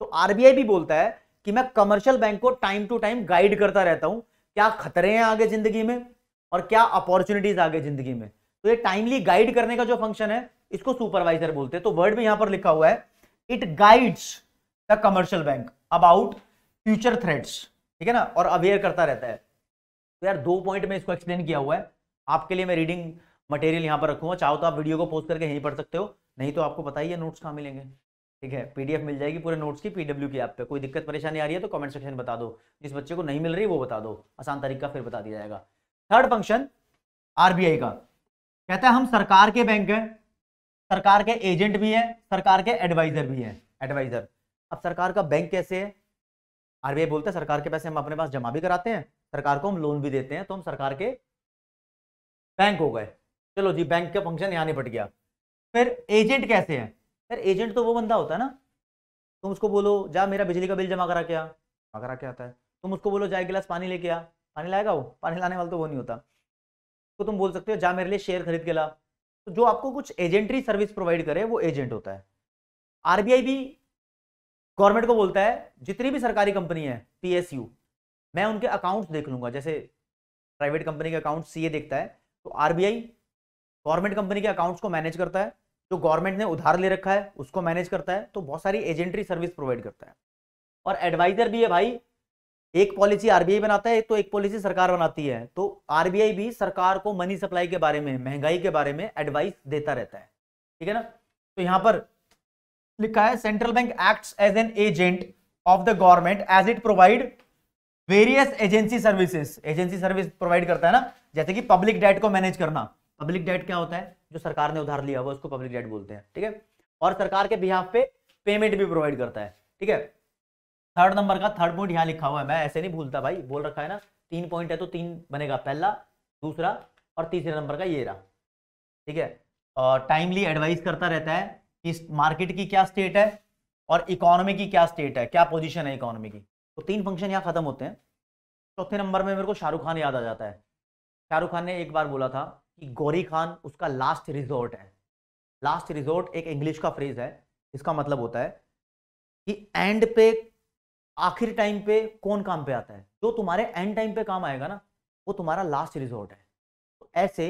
तो आरबीआई भी बोलता है कि मैं कमर्शियल बैंक को टाइम टू टाइम गाइड करता रहता हूं क्या खतरे हैं आगे जिंदगी में और क्या अपॉर्चुनिटीज आगे जिंदगी में तो ये टाइमली गाइड करने का जो फंक्शन है इसको सुपरवाइजर बोलते हैं तो वर्ड भी यहां पर लिखा हुआ है it guides the commercial bank about future threats ठीक है ना और अवेयर करता रहता है तो यार दो पॉइंट में इसको एक्सप्लेन किया हुआ है आपके लिए मैं रीडिंग मटेरियल यहाँ पर रखूँगा चाहो तो आप वीडियो को पोस्ट करके यहीं पढ़ सकते हो नहीं तो आपको पता ही है नोट्स कहाँ मिलेंगे ठीक है पीडीएफ मिल जाएगी पूरे नोट्स की पीडब्ल्यू की ऐप पे कोई दिक्कत परेशानी आ रही है तो कमेंट सेक्शन बता दो जिस बच्चे को नहीं मिल रही वो बता दो आसान तरीका फिर बता दिया जाएगा थर्ड फंक्शन आरबीआई का कहता है हम सरकार के बैंक हैं सरकार के एजेंट भी हैं सरकार के एडवाइजर भी हैं एडवाइजर अब सरकार का बैंक कैसे है आरबीआई बोलते हैं सरकार के पैसे हम अपने पास जमा भी कराते हैं सरकार को हम लोन भी देते हैं तो हम सरकार के बैंक हो गए चलो जी बैंक का फंक्शन यहाँ निपट गया फिर एजेंट कैसे है फिर एजेंट तो वो बंदा होता है ना तुम उसको बोलो जा मेरा बिजली का बिल जमा करा क्या जमा करा क्या आता है तुम उसको बोलो जा एक गिलास पानी लेके आ पानी लाएगा वो पानी लाने वाला तो वो नहीं होता तो तुम बोल सकते हो जा मेरे लिए शेयर खरीद के ला तो जो आपको कुछ एजेंटरी सर्विस प्रोवाइड करे वो एजेंट होता है आरबीआई भी गवर्नमेंट को बोलता है जितनी भी सरकारी कंपनी है पीएसयू मैं उनके अकाउंट्स देख लूंगा जैसे प्राइवेट कंपनी के अकाउंट सीए देखता है तो आरबीआई गवर्नमेंट कंपनी के अकाउंट्स को मैनेज करता है जो गवर्नमेंट ने उधार ले रखा है उसको मैनेज करता है तो बहुत सारी एजेंटरी सर्विस प्रोवाइड करता है और एडवाइजर भी है भाई एक पॉलिसी आरबीआई बनाता है तो एक पॉलिसी सरकार बनाती है तो आरबीआई भी सरकार को मनी सप्लाई के बारे में महंगाई के बारे में एडवाइस देता रहता है ठीक है ना तो यहाँ पर लिखा है central bank act as an agent of the government as it provide various agency services agency service provide करता है ना जैसे कि पब्लिक डेट को मैनेज करना पब्लिक डेट क्या होता है जो सरकार ने उधार लिया हुआ उसको पब्लिक डेट बोलते हैं ठीक है और सरकार के बिहाफ पे पेमेंट भी प्रोवाइड करता है ठीक है थर्ड नंबर का थर्ड पॉइंट यहाँ लिखा हुआ है मैं ऐसे नहीं भूलता भाई बोल रखा है ना तीन पॉइंट है तो तीन बनेगा पहला दूसरा और तीसरे नंबर का ये रहा ठीक है और टाइमली एडवाइस करता रहता है कि मार्केट की क्या स्टेट है और इकोनॉमी की क्या स्टेट है क्या पोजिशन है इकोनॉमी की तो तीन फंक्शन यहाँ खत्म होते हैं चौथे नंबर में मेरे को शाहरुख खान याद आ जाता है शाहरुख खान ने एक बार बोला था कि गौरी खान उसका लास्ट रिजोर्ट है लास्ट रिजोर्ट एक इंग्लिश का फ्रेज है इसका मतलब होता है कि एंड पे आखिर टाइम पे कौन काम पे आता है जो तुम्हारे एंड टाइम पे काम आएगा ना वो तुम्हारा लास्ट रिजोर्ट है तो ऐसे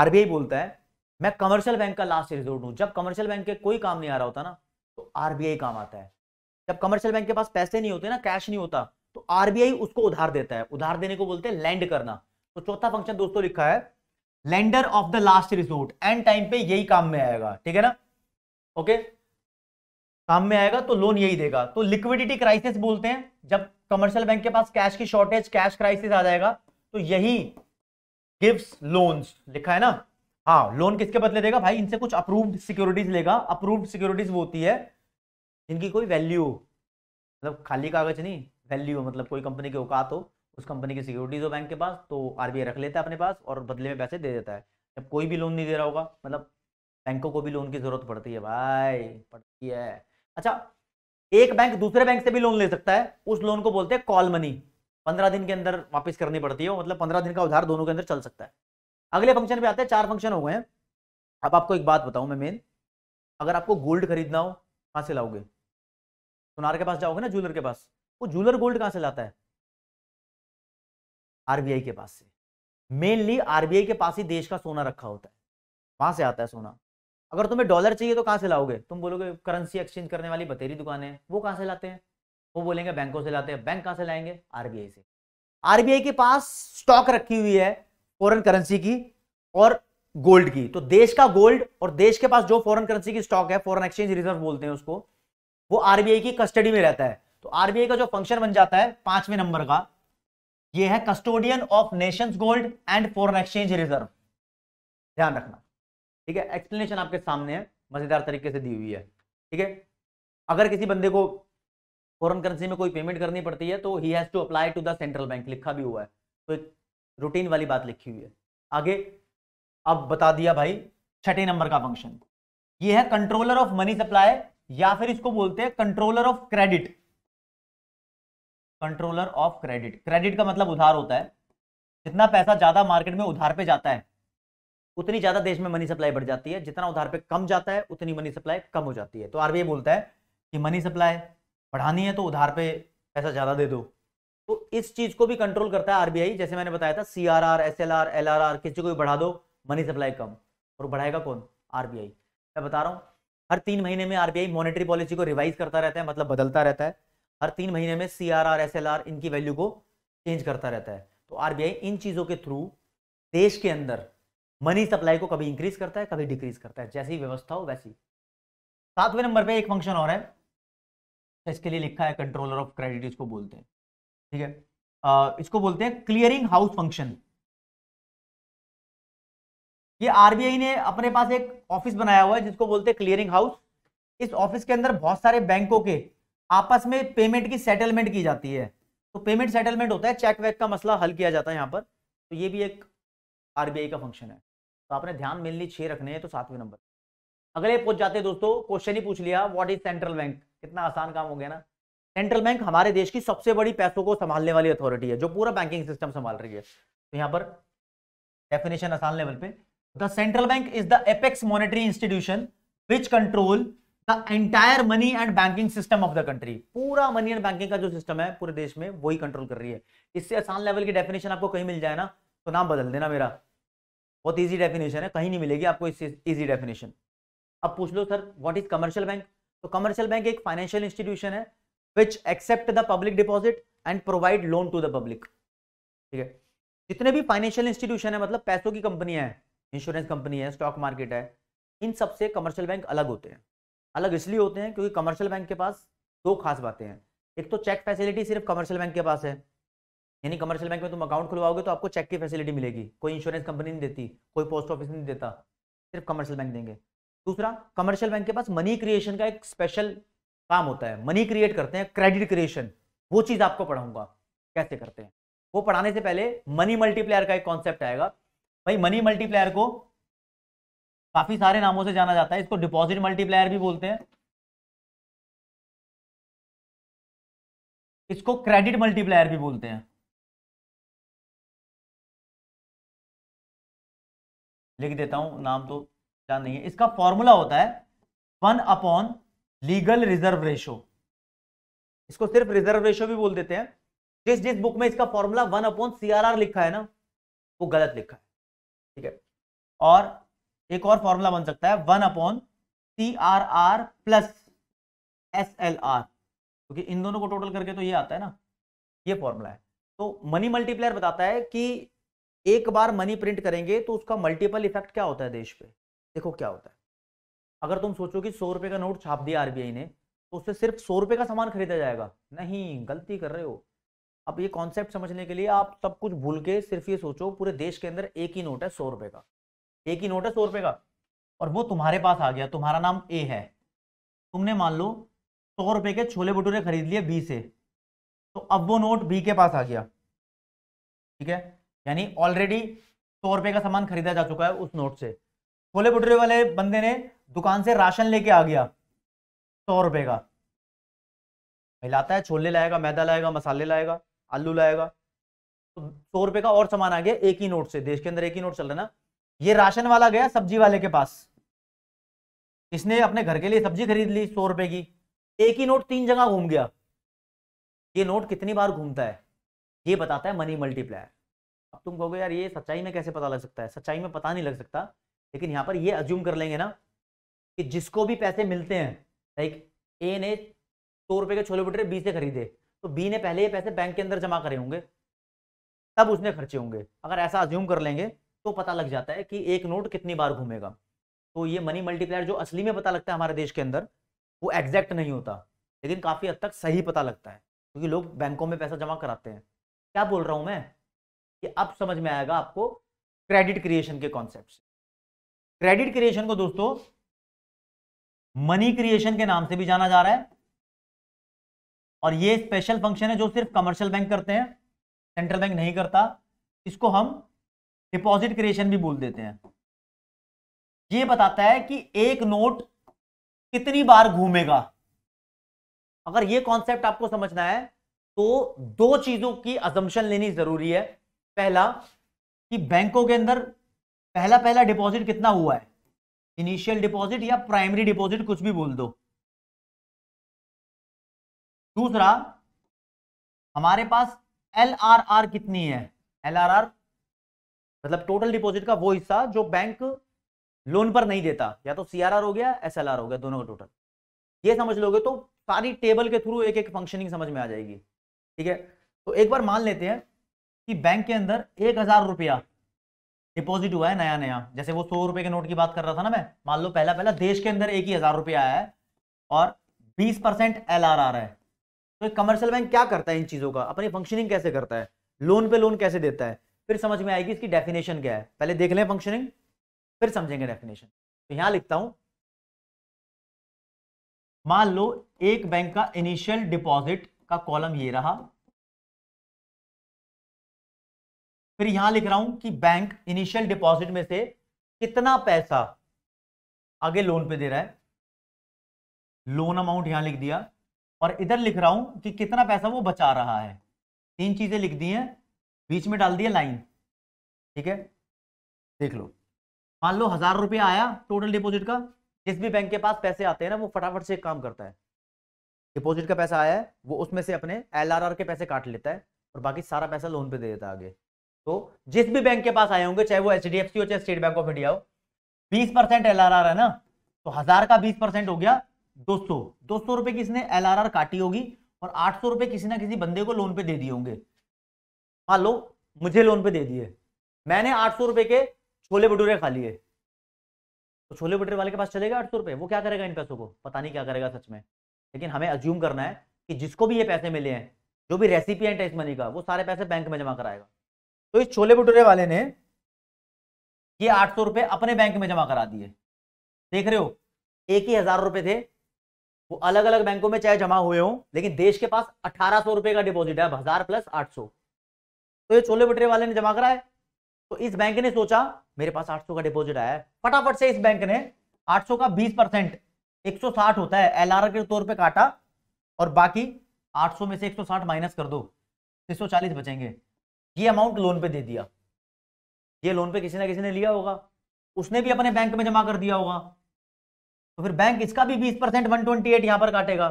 आरबीआई बोलता है मैं कमर्शियल बैंक का लास्ट रिजोर्ट हूँ जब कमर्शियल बैंक के कोई काम नहीं आ रहा होता ना तो आरबीआई काम आता है जब कमर्शियल बैंक के पास पैसे नहीं होते ना कैश नहीं होता तो आरबीआई उसको उधार देता है उधार देने को बोलते हैं लैंड करना तो चौथा फंक्शन दोस्तों लिखा है lender of the last resort and time पे यही काम में आएगा ठीक है ना ओके काम में आएगा तो लोन यही देगा तो लिक्विडिटी क्राइसिस बोलते हैं जब कमर्शियल बैंक के पास कैश की शॉर्टेज कैश क्राइसिस आ जाएगा तो यही गिव्स लोन्स लिखा है ना हाँ लोन किसके बदले देगा भाई इनसे कुछ अप्रूव्ड सिक्योरिटीज लेगा अप्रूव्ड सिक्योरिटीज वो होती है जिनकी कोई वैल्यू मतलब खाली कागज नहीं वैल्यू मतलब कोई कंपनी के औकात हो उस कंपनी की सिक्योरिटीज हो बैंक के पास तो आरबीआई रख लेता है अपने पास और बदले में पैसे दे देता है जब कोई भी लोन नहीं दे रहा होगा मतलब बैंकों को भी लोन की जरूरत पड़ती है भाई पड़ती है अच्छा एक बैंक दूसरे बैंक से भी लोन ले सकता है उस लोन को बोलते हैं कॉल मनी पंद्रह दिन के अंदर वापस करनी पड़ती है मतलब पंद्रह दिन का उधार दोनों के अंदर चल सकता है अगले फंक्शन पे आते हैं चार फंक्शन हो गए हैं अब आपको एक बात बताऊं मैं मेन अगर आपको गोल्ड खरीदना हो कहाँ से लाओगे सुनार के पास जाओगे ना ज्वेलर के पास वो ज्वेलर गोल्ड कहाँ से लाता है आरबीआई के पास से मेनली आरबीआई के पास ही देश का सोना रखा होता है वहां से आता है सोना अगर तुम्हें डॉलर चाहिए तो कहाँ से लाओगे तुम बोलोगे करेंसी एक्सचेंज करने वाली बतेरी दुकानें हैं वो कहाँ से लाते हैं वो बोलेंगे बैंकों से लाते हैं बैंक कहाँ से लाएंगे आरबीआई से आरबीआई के पास स्टॉक रखी हुई है फॉरेन करेंसी की और गोल्ड की तो देश का गोल्ड और देश के पास जो फॉरेन करेंसी की स्टॉक है फॉरेन एक्सचेंज रिजर्व बोलते हैं उसको वो आरबीआई की कस्टडी में रहता है तो आरबीआई का जो फंक्शन बन जाता है पांचवें नंबर का ये है custodian of nation gold and foreign exchange reserve ध्यान रखना ठीक है एक्सप्लेनेशन आपके सामने है मजेदार तरीके से दी हुई है ठीक है अगर किसी बंदे को फॉरन करेंसी में कोई पेमेंट करनी पड़ती है तो he has to apply to the central bank लिखा भी हुआ है तो एक रूटीन वाली बात लिखी हुई है आगे अब बता दिया भाई छठे नंबर का फंक्शन ये है कंट्रोलर ऑफ मनी सप्लाई या फिर इसको बोलते हैं controller of credit controller of credit credit का मतलब उधार होता है जितना पैसा ज़्यादा मार्केट में उधार पे जाता है उतनी ज़्यादा देश में मनी सप्लाई बढ़ जाती है जितना उधार पे कम जाता है उतनी मनी सप्लाई कम हो जाती है तो आरबीआई बोलता है कि मनी सप्लाई बढ़ानी है तो उधार पे पैसा ज़्यादा दे दो तो इस चीज़ को भी कंट्रोल करता है आरबीआई जैसे मैंने बताया था C R R S L R L R R किसी को भी बढ़ा दो मनी सप्लाई कम और बढ़ाएगा कौन आरबीआई मैं बता रहा हूँ हर तीन महीने में आरबीआई मॉनेटरी पॉलिसी को रिवाइज करता रहता है मतलब बदलता रहता है हर तीन महीने में C R R S L R इनकी वैल्यू को चेंज करता रहता है तो आरबीआई इन चीज़ों के थ्रू देश के अंदर मनी सप्लाई को कभी इंक्रीज करता है कभी डिक्रीज करता है जैसी व्यवस्था हो वैसी सातवें नंबर पे एक फंक्शन और है तो इसके लिए लिखा है कंट्रोलर ऑफ क्रेडिट इसको बोलते हैं ठीक है आ, इसको बोलते हैं क्लियरिंग हाउस फंक्शन ये आरबीआई ने अपने पास एक ऑफिस बनाया हुआ है जिसको बोलते हैं क्लियरिंग हाउस इस ऑफिस के अंदर बहुत सारे बैंकों के आपस में पेमेंट की सेटलमेंट की जाती है तो पेमेंट सेटलमेंट होता है चेक वैक का मसला हल किया जाता है यहाँ पर तो ये भी एक आर का फंक्शन है तो आपने ध्यान मेनली छः रखने हैं तो सातवें नंबर अगले पूछ जाते हैं दोस्तों क्वेश्चन ही पूछ लिया व्हाट इज सेंट्रल बैंक कितना आसान काम हो गया ना सेंट्रल बैंक हमारे देश की सबसे बड़ी पैसों को संभालने वाली अथॉरिटी है जो पूरा बैंकिंग सिस्टम संभाल रही है तो यहाँ पर डेफिनेशन आसान लेवल पे the central bank is the apex monetary institution which control the entire money and banking system of the country पूरा मनी एंड बैंकिंग का जो सिस्टम है पूरे देश में वही कंट्रोल कर रही है इससे आसान लेवल की डेफिनेशन आपको कहीं मिल जाए ना तो नाम बदल देना मेरा बहुत ईजी डेफिनेशन है कहीं नहीं मिलेगी आपको इससे ईजी डेफिनेशन अब पूछ लो sir what is commercial bank तो कमर्शियल बैंक एक फाइनेंशियल इंस्टीट्यूशन है which accept the public deposit and provide loan to the public ठीक है जितने भी फाइनेंशियल इंस्टीट्यूशन है मतलब पैसों की कंपनियां हैं इंश्योरेंस कंपनी है स्टॉक मार्केट है इन सबसे कमर्शियल बैंक अलग होते हैं अलग इसलिए होते हैं क्योंकि कमर्शियल बैंक के पास दो खास बातें हैं एक तो चेक फैसिलिटी सिर्फ कमर्शियल बैंक के पास है यानी कमर्शियल बैंक में तुम अकाउंट खुलवाओगे तो आपको चेक की फैसिलिटी मिलेगी कोई इंश्योरेंस कंपनी नहीं देती कोई पोस्ट ऑफिस नहीं देता सिर्फ कमर्शियल बैंक देंगे दूसरा कमर्शियल बैंक के पास मनी क्रिएशन का एक स्पेशल काम होता है मनी क्रिएट करते हैं क्रेडिट क्रिएशन वो चीज़ आपको पढ़ाऊंगा कैसे करते हैं वो पढ़ाने से पहले मनी मल्टीप्लायर का एक कॉन्सेप्ट आएगा भाई मनी मल्टीप्लेयर को काफी सारे नामों से जाना जाता है इसको डिपॉजिट मल्टीप्लायर भी बोलते हैं इसको क्रेडिट मल्टीप्लायर भी बोलते हैं लिख देता हूं नाम तो जान नहीं है इसका फॉर्मूला होता है one upon legal reserve ratio इसको सिर्फ रिजर्व रेशो भी बोल देते हैं जिस जिस बुक में इसका फॉर्मूला वन अपॉन सीआरआर लिखा है ना वो गलत लिखा है ठीक है और एक और फॉर्मूला बन सकता है one upon C R R plus S L R क्योंकि इन दोनों को टोटल करके तो ये आता है ना ये फॉर्मूला है तो मनी मल्टीप्लायर बताता है कि एक बार मनी प्रिंट करेंगे तो उसका मल्टीपल इफेक्ट क्या होता है देश पे देखो क्या होता है अगर तुम सोचो कि सौ रुपए का नोट छाप दिया आरबीआई ने तो उससे सिर्फ सौ रुपए का सामान खरीदा जाएगा नहीं गलती कर रहे हो अब ये कॉन्सेप्ट समझने के लिए आप सब कुछ भूल के सिर्फ ये सोचो पूरे देश के अंदर एक ही नोट है सौ रुपये का एक ही नोट है सौ रुपए का और वो तुम्हारे पास आ गया तुम्हारा नाम ए है तुमने मान लो सौ रुपए के छोले भटूरे खरीद लिए बी से तो अब वो नोट बी के पास आ गया ठीक है यानी ऑलरेडी सौ रुपए का सामान खरीदा जा चुका है उस नोट से छोले भटूरे वाले बंदे ने दुकान से राशन लेके आ गया सौ रुपए का लाता है छोले लाएगा मैदा लाएगा मसाले लाएगा आलू लाएगा तो सौ रुपए का और सामान आ गया एक ही नोट से देश के अंदर एक ही नोट चल रहा है ना ये राशन वाला गया सब्जी वाले के पास इसने अपने घर के लिए सब्जी खरीद ली सौ रुपए की एक ही नोट तीन जगह घूम गया ये नोट कितनी बार घूमता है ये बताता है मनी मल्टीप्लायर अब तुम कहोगे यार ये सच्चाई में कैसे पता लग सकता है सच्चाई में पता नहीं लग सकता लेकिन यहाँ पर ये अज्यूम कर लेंगे ना कि जिसको भी पैसे मिलते हैं लाइक ए ने सौ रुपए के छोले भटूरे बी से खरीदे तो बी ने पहले ये पैसे बैंक के अंदर जमा करे होंगे तब उसने खर्चे होंगे अगर ऐसा अज्यूम कर लेंगे तो पता लग जाता है कि एक नोट कितनी बार घूमेगा तो ये मनी मल्टीप्लायर जो असली में पता लगता है हमारे देश के अंदर वो एग्जैक्ट नहीं होता लेकिन काफ़ी हद तक सही पता लगता है क्योंकि लोग बैंकों में पैसा जमा कराते हैं क्या बोल रहा हूँ मैं कि अब समझ में आएगा आपको क्रेडिट क्रिएशन के कॉन्सेप्ट क्रेडिट क्रिएशन को दोस्तों मनी क्रिएशन के नाम से भी जाना जा रहा है और ये स्पेशल फंक्शन है जो सिर्फ कमर्शियल बैंक करते हैं सेंट्रल बैंक नहीं करता इसको हम डिपॉजिट क्रिएशन भी बोल देते हैं ये बताता है कि एक नोट कितनी बार घूमेगा अगर ये कॉन्सेप्ट आपको समझना है तो दो चीजों की अजम्पन लेनी जरूरी है पहला कि बैंकों के अंदर पहला पहला डिपॉजिट कितना हुआ है इनिशियल डिपॉजिट या प्राइमरी डिपॉजिट कुछ भी बोल दो दूसरा हमारे पास एल आर आर कितनी है एल आर आर मतलब टोटल डिपॉजिट का वो हिस्सा जो बैंक लोन पर नहीं देता या तो सीआरआर हो गया एसएलआर हो गया दोनों का टोटल ये समझ लोगे तो सारी टेबल के थ्रू एक एक फंक्शनिंग समझ में आ जाएगी ठीक है तो एक बार मान लेते हैं कि बैंक के अंदर एक हजार रुपया डिपॉजिट हुआ है नया नया जैसे वो सौ रुपए के नोट की बात कर रहा था ना मैं मान लो पहला पहला देश के अंदर एक ही हजार रुपया आया है और बीस परसेंट एल आर आर है तो कमर्शियल बैंक क्या करता है इन चीजों का अपनी फंक्शनिंग कैसे करता है लोन पे लोन कैसे देता है फिर समझ में आएगी इसकी डेफिनेशन क्या है पहले देख लें फंक्शनिंग फिर समझेंगे डेफिनेशन तो यहां लिखता हूं मान लो एक बैंक का इनिशियल डिपॉजिट का कॉलम ये रहा फिर यहां लिख रहा हूं कि बैंक इनिशियल डिपॉजिट में से कितना पैसा आगे लोन पे दे रहा है लोन अमाउंट यहां लिख दिया और इधर लिख रहा हूं कि कितना पैसा वो बचा रहा है तीन चीजें लिख दी हैं बीच में डाल दिया लाइन ठीक है देख लो मान लो हजार रुपया आया टोटल डिपॉजिट का जिस भी बैंक के पास पैसे आते हैं ना वो फटाफट से काम करता है डिपॉजिट का पैसा आया है वो उसमें से अपने एलआरआर के पैसे काट लेता है और बाकी सारा पैसा लोन पे दे देता है आगे तो जिस भी बैंक के पास आए होंगे चाहे वो एच हो चाहे स्टेट बैंक ऑफ इंडिया हो बीस परसेंट एल है ना तो हजार का बीस परसेंट हो गया दो सौ दो सौ रुपए किसने एल काटी होगी और आठ सौ रुपए किसी ना किसी बंदे को लोन पे दे दिए होंगे मान लो मुझे लोन पे दे दिए मैंने आठ सौ रुपए के छोले भटूरे खा लिए तो छोले भटूरे वाले के पास चलेगा आठ सौ रुपए वो क्या करेगा इन पैसों को पता नहीं क्या करेगा सच में लेकिन हमें अज्यूम करना है कि जिसको भी ये पैसे मिले हैं जो भी रेसिपियंट है इस मनी का वो सारे पैसे बैंक में जमा कराएगा तो इस छोले भटूरे वाले ने ये आठ सौ रुपये अपने बैंक में जमा करा दिए देख रहे हो एक ही हजार रुपये थे वो अलग अलग बैंकों में चाहे जमा हुए हों लेकिन देश के पास अठारह सौ रुपये का डिपॉजिट है हजार प्लस आठ सौ तो ये छोले भटूरे वाले ने जमा कराए तो इस बैंक ने सोचा मेरे पास 800 का डिपॉजिट आया फटाफट से इस बैंक ने 800 का 20 परसेंट एक होता है एल के तौर पर काटा और बाकी आठ में से एक माइनस कर दो 640 बचेंगे ये अमाउंट लोन पे दे दिया ये लोन पे किसी ना किसी ने लिया होगा उसने भी अपने बैंक में जमा कर दिया होगा तो फिर बैंक इसका भी 20 परसेंट वन ट्वेंटी एट यहाँ पर काटेगा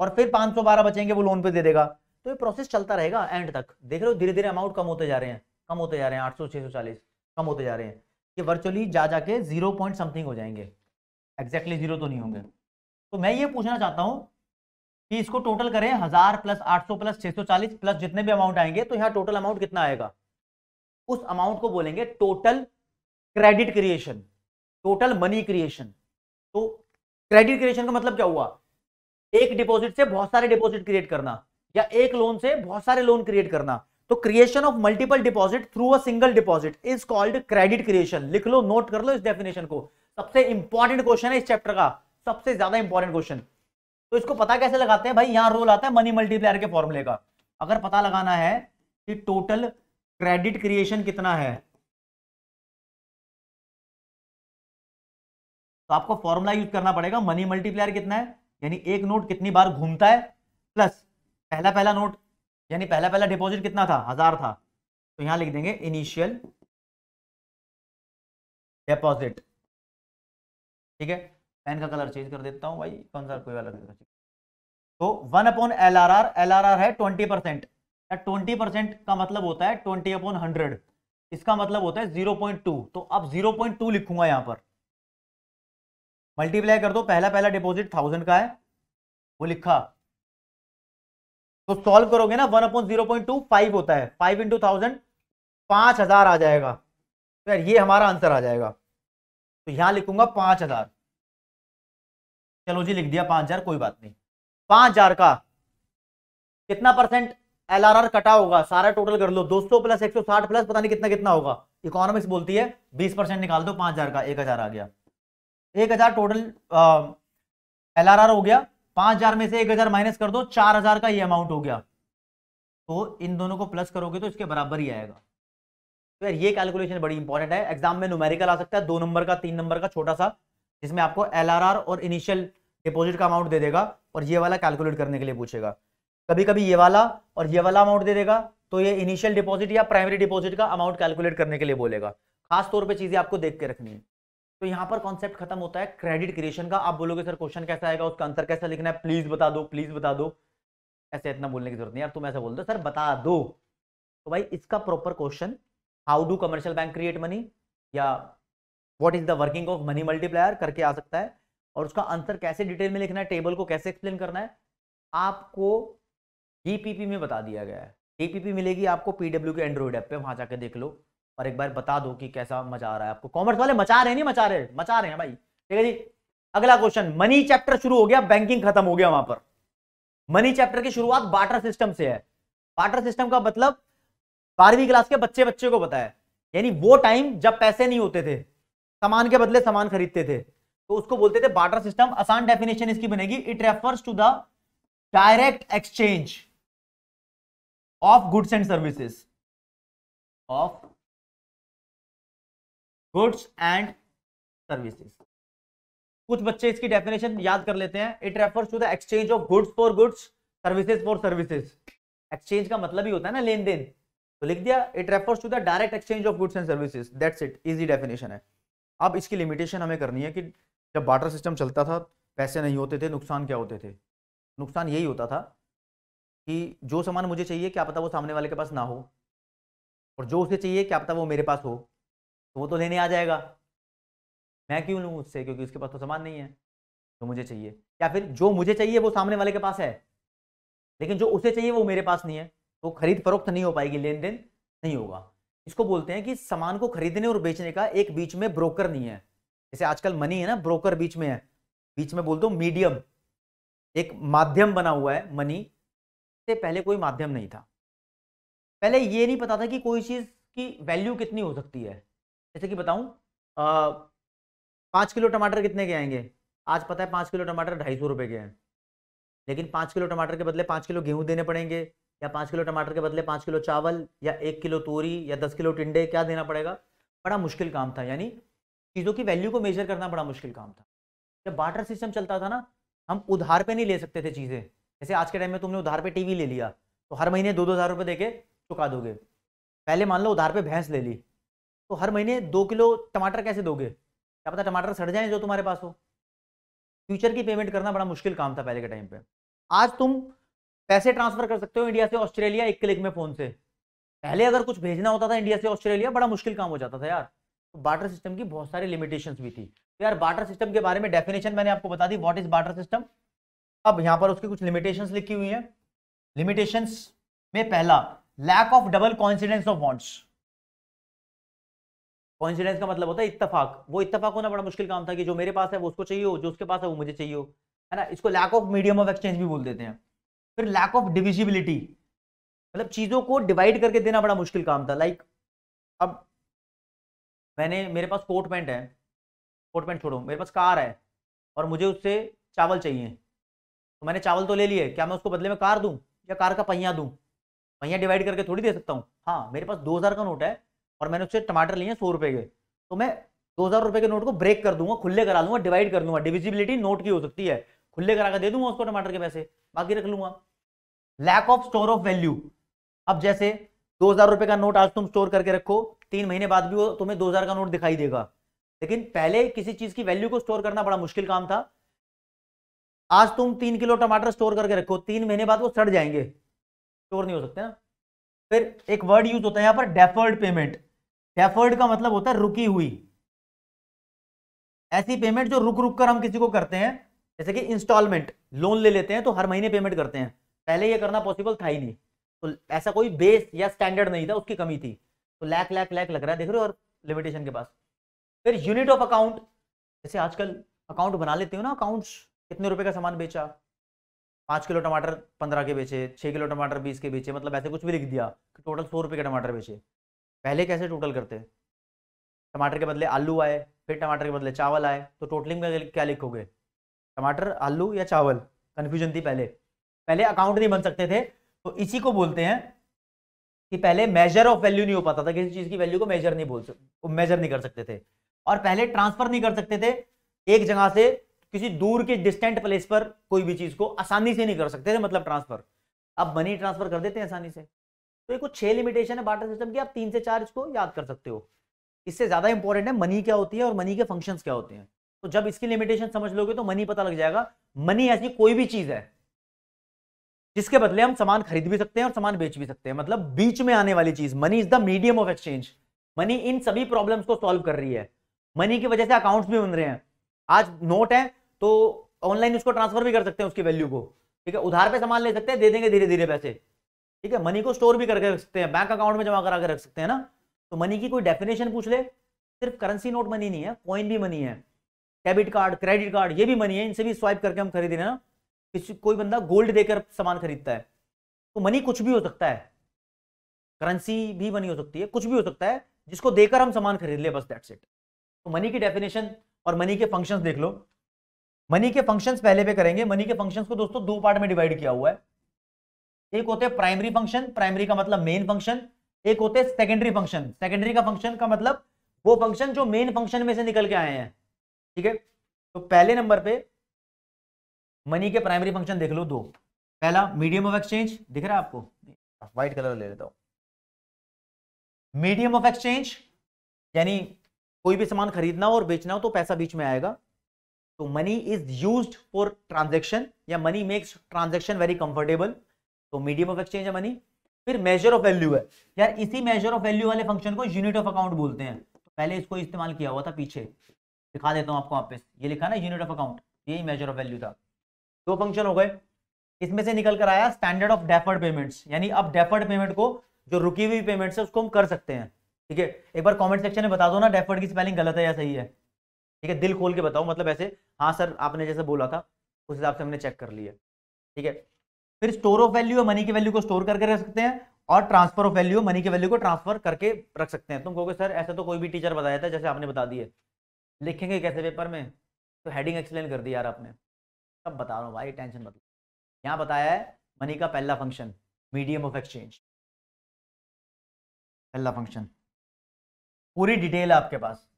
और फिर 512 बचेंगे वो लोन पे दे देगा तो ये प्रोसेस चलता रहेगा एंड तक देख रहे हो धीरे धीरे अमाउंट कम होते जा रहे हैं कम होते जा रहे हैं आठ सौ छः सौ चालीस कम होते जा रहे हैं ये वर्चुअली जा जाके जीरो पॉइंट समथिंग हो जाएंगे एग्जैक्टली जीरो तो नहीं होंगे तो मैं ये पूछना चाहता हूँ कि इसको टोटल करें हजार प्लस आठ सौ प्लस छः सौ चालीस प्लस जितने भी अमाउंट आएंगे तो यहाँ टोटल अमाउंट कितना आएगा उस अमाउंट को बोलेंगे total credit creation total money creation तो क्रेडिट क्रिएशन का मतलब क्या हुआ एक डिपॉजिट से बहुत सारे डिपॉजिट क्रिएट करना या एक लोन से बहुत सारे लोन क्रिएट करना तो creation of multiple deposit through a single deposit is called credit creation लिख लो नोट कर लो इस डेफिनेशन को सबसे इंपॉर्टेंट क्वेश्चन है इस चैप्टर का सबसे ज्यादा इंपॉर्टेंट क्वेश्चन तो इसको पता कैसे लगाते हैं भाई यहां रोल आता है मनी मल्टीप्लायर के फॉर्मुले का अगर पता लगाना है कि टोटल क्रेडिट क्रिएशन कितना है तो आपको फॉर्मूला यूज करना पड़ेगा मनी मल्टीप्लायर कितना है यानी एक नोट कितनी बार घूमता है प्लस पहला पहला नोट यानी पहला पहला डिपॉजिट कितना था हजार था तो यहां लिख देंगे इनिशियल डिपॉजिट ठीक है पेन का कलर चेंज कर देता हूं भाई कौन सा कोई वाला तो one upon L R R L R R है ट्वेंटी परसेंट ट्वेंटी परसेंट का मतलब होता है ट्वेंटी अपॉन हंड्रेड इसका मतलब होता है जीरो पॉइंट टू तो अब जीरो पॉइंट टू लिखूंगा यहां पर मल्टीप्लाई कर दो पहला पहला डिपॉजिट थाउजेंड का है वो लिखा तो सॉल्व करोगे ना one upon zero point two five होता है फाइव इंटू थाउजेंड पांच हज़ार आ जाएगा तो यार ये हमारा आंसर आ जाएगा तो यहां लिखूंगा पांच हज़ार चलो जी लिख दिया पांच हज़ार कोई बात नहीं पांच हज़ार का कितना परसेंट एल आर आर कटा होगा सारा टोटल कर लो दो सौ प्लस एक सौ साठ प्लस पता नहीं कितना कितना होगा इकोनॉमिक्स बोलती है बीस परसेंट निकाल दो पांच हज़ार का एक हज़ार आ गया एक हज़ार टोटल एल आर आर हो गया पांच हजार में से एक हजार माइनस कर दो चार हजार का ये अमाउंट हो गया तो इन दोनों को प्लस करोगे तो इसके बराबर ही आएगा तो यार ये कैलकुलेशन बड़ी इंपॉर्टेंट है एग्जाम में नुमेरिकल आ सकता है दो नंबर का तीन नंबर का छोटा सा जिसमें आपको एल और इनिशियल डिपोजिट का अमाउंट दे देगा और ये वाला कैलकुलेट करने के लिए पूछेगा कभी कभी ये वाला और ये वाला अमाउंट दे देगा तो ये इनिशियल डिपॉजिट या प्राइमरी डिपॉजिट का अमाउंट कैलकुलेट करने के लिए बोलेगा खास तौर पे चीजें आपको देख के रखनी है तो यहाँ पर कॉन्सेप्ट खत्म होता है क्रेडिट क्रिएशन का आप बोलोगे सर क्वेश्चन कैसा आएगा उसका आंसर कैसा लिखना है प्लीज बता दो प्लीज बता दो ऐसे इतना बोलने की जरूरत नहीं यार तुम ऐसा बोल दो सर बता दो तो भाई इसका proper question how do commercial bank create money या what is the working of money multiplier करके आ सकता है और उसका आंसर कैसे डिटेल में लिखना है टेबल को कैसे एक्सप्लेन करना है आपको डीपीपी में बता दिया गया है डीपीपी मिलेगी आपको पीडब्ल्यू के एंड्रॉइड ऐप पे वहां जाके देख लो और एक बार बता दो कि कैसा मजा आ रहा है आपको कॉमर्स वाले मचा रहे नहीं मचा रहे मचा रहे हैं भाई ठीक है जी अगला क्वेश्चन मनी चैप्टर शुरू हो गया बैंकिंग खत्म हो गया वहां पर मनी चैप्टर की शुरुआत बाटर सिस्टम से है बाटर सिस्टम का मतलब बारहवीं क्लास के बच्चे बच्चे को पता है यानी वो टाइम जब पैसे नहीं होते थे सामान के बदले सामान खरीदते थे तो उसको बोलते थे बाटर सिस्टम आसान डेफिनेशन इसकी बनेगी it refers to the direct exchange of goods and services of goods and services कुछ बच्चे इसकी डेफिनेशन याद कर लेते हैं it refers to the exchange of goods for goods services for services exchange का मतलब ही होता है ना लेन देन तो लिख दिया it refers to the direct exchange of goods and services that's it easy definition है अब इसकी लिमिटेशन हमें करनी है कि जब बाटर सिस्टम चलता था पैसे नहीं होते थे नुकसान क्या होते थे नुकसान यही होता था कि जो सामान मुझे चाहिए क्या पता वो सामने वाले के पास ना हो और जो उसे चाहिए क्या पता वो मेरे पास हो तो वो तो लेने आ जाएगा मैं क्यों लूँ उससे क्योंकि उसके पास तो सामान नहीं है जो मुझे चाहिए या फिर जो मुझे चाहिए वो सामने वाले के पास है लेकिन जो उसे चाहिए वो मेरे पास नहीं है तो खरीद फरोख्त नहीं हो पाएगी लेन देन नहीं होगा इसको बोलते हैं कि सामान को खरीदने और बेचने का एक बीच में ब्रोकर नहीं है जैसे आजकल मनी है ना ब्रोकर बीच में है बीच में बोल दो मीडियम एक माध्यम बना हुआ है मनी से पहले कोई माध्यम नहीं था पहले ये नहीं पता था कि कोई चीज़ की वैल्यू कितनी हो सकती है जैसे कि बताऊं पाँच किलो टमाटर कितने के आएंगे आज पता है पाँच किलो टमाटर ढाई सौ रुपये के हैं लेकिन पाँच किलो टमाटर के बदले पाँच किलो गेहूँ देने पड़ेंगे या पाँच किलो टमाटर के बदले पाँच किलो चावल या एक किलो तोरी या दस किलो टिंडे क्या देना पड़ेगा बड़ा मुश्किल काम था यानी चीज़ों की वैल्यू को मेजर करना बड़ा मुश्किल काम था जब बाटर सिस्टम चलता था ना हम उधार पे नहीं ले सकते थे चीज़ें जैसे आज के टाइम में तुमने उधार पे टीवी ले लिया तो हर महीने दो दो हज़ार रुपये दे के चुका दोगे पहले मान लो उधार पे भैंस ले ली तो हर महीने दो किलो टमाटर कैसे दोगे क्या पता टमाटर सड़ जाए जो तुम्हारे पास हो फ्यूचर की पेमेंट करना बड़ा मुश्किल काम था पहले के टाइम पे आज तुम पैसे ट्रांसफर कर सकते हो इंडिया से ऑस्ट्रेलिया एक क्लिक में फोन से पहले अगर कुछ भेजना होता था इंडिया से ऑस्ट्रेलिया बड़ा मुश्किल काम हो जाता था यार तो बाटर सिस्टम की बहुत सारी लिमिटेशन भी थी तो यार बाटर सिस्टम के बारे में डेफिनेशन मैंने आपको बता दी व्हाट इज बाटर सिस्टम अब यहाँ पर उसकी कुछ लिमिटेशन लिखी हुई है लिमिटेशन में पहला lack of double coincidence of wants confidence का मतलब होता है इतफाक वो इतफाक होना बड़ा मुश्किल काम था कि जो मेरे पास है वो उसको चाहिए हो जो उसके पास है वो मुझे चाहिए हो है ना इसको lack of medium of exchange भी बोल देते हैं फिर लैक ऑफ डिविजिबिलिटी मतलब चीज़ों को डिवाइड करके देना बड़ा मुश्किल काम था लाइक अब मैंने मेरे पास कोट पैंट है कोट पैंट छोड़ो मेरे पास कार है और मुझे उससे चावल चाहिए तो मैंने चावल तो ले लिए क्या मैं उसको बदले में कार दूँ या कार का पहिया दूँ पहिया डिवाइड करके थोड़ी दे सकता हूँ हाँ मेरे पास दो हज़ार का नोट है और मैंने उससे टमाटर लिए सौ रुपए के तो मैं दो हज़ार रुपये के नोट को ब्रेक कर दूंगा खुले करा दूंगा डिवाइड कर दूंगा डिविजिबिलिटी नोट की हो सकती है खुले करा कर दे दूंगा उसको टमाटर के पैसे बाकी रख लूंगा lack of store of value अब जैसे दो हज़ार रुपये का नोट आज तुम स्टोर करके रखो तीन महीने बाद भी वो तुम्हें दो हज़ार का नोट दिखाई देगा लेकिन पहले किसी चीज़ की वैल्यू को स्टोर करना बड़ा मुश्किल काम था आज तुम तीन किलो टमाटर स्टोर करके रखो तीन महीने बाद वो सड़ जाएंगे स्टोर नहीं हो सकते ना फिर एक वर्ड यूज होता है यहाँ पर डेफर्ड पेमेंट डेफर्ड का मतलब होता है रुकी हुई ऐसी पेमेंट जो रुक रुक कर हम किसी को करते हैं जैसे कि इंस्टॉलमेंट लोन ले लेते हैं तो हर महीने पेमेंट करते हैं पहले ये करना पॉसिबल था ही नहीं तो ऐसा कोई बेस या स्टैंडर्ड नहीं था उसकी कमी थी तो लैक लैक लैक लग रहा है देख रहे हो और लिमिटेशन के पास फिर यूनिट ऑफ अकाउंट जैसे आजकल अकाउंट बना लेते हो ना अकाउंट्स कितने रुपए का सामान बेचा पाँच किलो टमाटर पंद्रह के बेचे छः किलो टमाटर बीस के बेचे मतलब ऐसे कुछ भी लिख दिया कि टोटल सौ रुपये के टमाटर बेचे पहले कैसे टोटल करते टमाटर के बदले आलू आए फिर टमाटर के बदले चावल आए तो टोटलिंग में क्या लिखोगे टमाटर आलू या चावल कन्फ्यूजन थी पहले पहले अकाउंट नहीं बन सकते थे तो इसी को बोलते हैं कि पहले मेजर ऑफ वैल्यू नहीं हो पाता था किसी चीज़ की वैल्यू को मेजर नहीं बोल सकते मेजर नहीं कर सकते थे और पहले ट्रांसफर नहीं कर सकते थे एक जगह से किसी दूर के डिस्टेंट प्लेस पर कोई भी चीज़ को आसानी से नहीं कर सकते थे मतलब ट्रांसफर अब मनी ट्रांसफर कर देते हैं आसानी से तो ये कुछ छह लिमिटेशन है बाटर सिस्टम की आप तीन से चार इसको याद कर सकते हो इससे ज़्यादा इंपॉर्टेंट है मनी क्या होती है और मनी के फंक्शंस क्या होते हैं तो जब इसकी लिमिटेशन समझ लोगे तो मनी पता लग जाएगा मनी ऐसी कोई भी चीज़ है जिसके बदले हम सामान खरीद भी सकते हैं और सामान बेच भी सकते हैं मतलब बीच में आने वाली चीज़ money is the medium of exchange money इन सभी प्रॉब्लम को सॉल्व कर रही है मनी की वजह से अकाउंट्स भी बन रहे हैं आज नोट है तो ऑनलाइन उसको ट्रांसफर भी कर सकते हैं उसकी वैल्यू को ठीक है उधार पे सामान ले सकते हैं दे देंगे धीरे धीरे पैसे ठीक है मनी को स्टोर भी करके रख सकते हैं बैंक अकाउंट में जमा करा के रख सकते हैं ना तो मनी की कोई डेफिनेशन पूछ ले सिर्फ करेंसी नोट मनी नहीं है कॉइन भी मनी है डेबिट कार्ड क्रेडिट कार्ड ये भी मनी है इनसे भी स्वाइप करके हम खरीद रहे हैं ना किसी कोई बंदा गोल्ड देकर सामान खरीदता है तो मनी कुछ भी हो सकता है करेंसी भी मनी हो सकती है कुछ भी हो सकता है जिसको देकर हम सामान खरीद ले बस दैट्स इट तो मनी की डेफिनेशन और मनी के फंक्शंस देख लो मनी के फंक्शंस पहले पे करेंगे मनी के फंक्शंस को दोस्तों दो पार्ट में डिवाइड किया हुआ है एक होते हैं प्राइमरी फंक्शन प्राइमरी का मतलब मेन फंक्शन एक होते हैं सेकेंडरी फंक्शन सेकेंडरी का फंक्शन का मतलब वो फंक्शन जो मेन फंक्शन में से निकल के आए हैं ठीक है तो पहले नंबर पे मनी के प्राइमरी फंक्शन देख लो दो पहला मीडियम ऑफ एक्सचेंज दिख रहा है आपको व्हाइट कलर ले लेता हूं मीडियम ऑफ एक्सचेंज यानी कोई भी सामान खरीदना हो और बेचना हो तो पैसा बीच में आएगा तो money is use for transaction या money makes transaction very comfortable तो मीडियम ऑफ एक्सचेंज है मनी फिर मेजर ऑफ वैल्यू है यार इसी मेजर ऑफ वैल्यू वाले फंक्शन को यूनिट ऑफ अकाउंट बोलते हैं तो पहले इसको इस्तेमाल किया हुआ था पीछे दिखा देता हूँ आपको वापस ये लिखा ना यूनिट ऑफ अकाउंट यही मेजर ऑफ वैल्यू था दो फंक्शन हो गए इसमें से निकल कर आया स्टैंडर्ड ऑफ डेफर्ड पेमेंट्स यानी अब डेफर्ड पेमेंट को जो रुकी हुई पेमेंट है उसको हम कर सकते हैं ठीक है एक बार कमेंट सेक्शन में बता दो ना डेफर्ड की स्पेलिंग गलत है या सही है ठीक है दिल खोल के बताओ मतलब ऐसे हाँ सर आपने जैसे बोला था उस हिसाब से हमने चेक कर लिया ठीक है फिर स्टोर ऑफ वैल्यू मनी की वैल्यू को स्टोर करके रख सकते हैं और ट्रांसफर ऑफ वैल्यू मनी की वैल्यू को ट्रांसफर करके रख सकते हैं तुम कहोगे सर ऐसा तो कोई भी टीचर बताया था जैसे आपने बता दिए लिखेंगे कैसे पेपर में तो हेडिंग एक्सप्लेन कर दी यार आपने सब बता रहा हूँ भाई टेंशन मत यहाँ बताया है मनी का पहला फंक्शन मीडियम ऑफ एक्सचेंज पहला फंक्शन पूरी डिटेल है आपके पास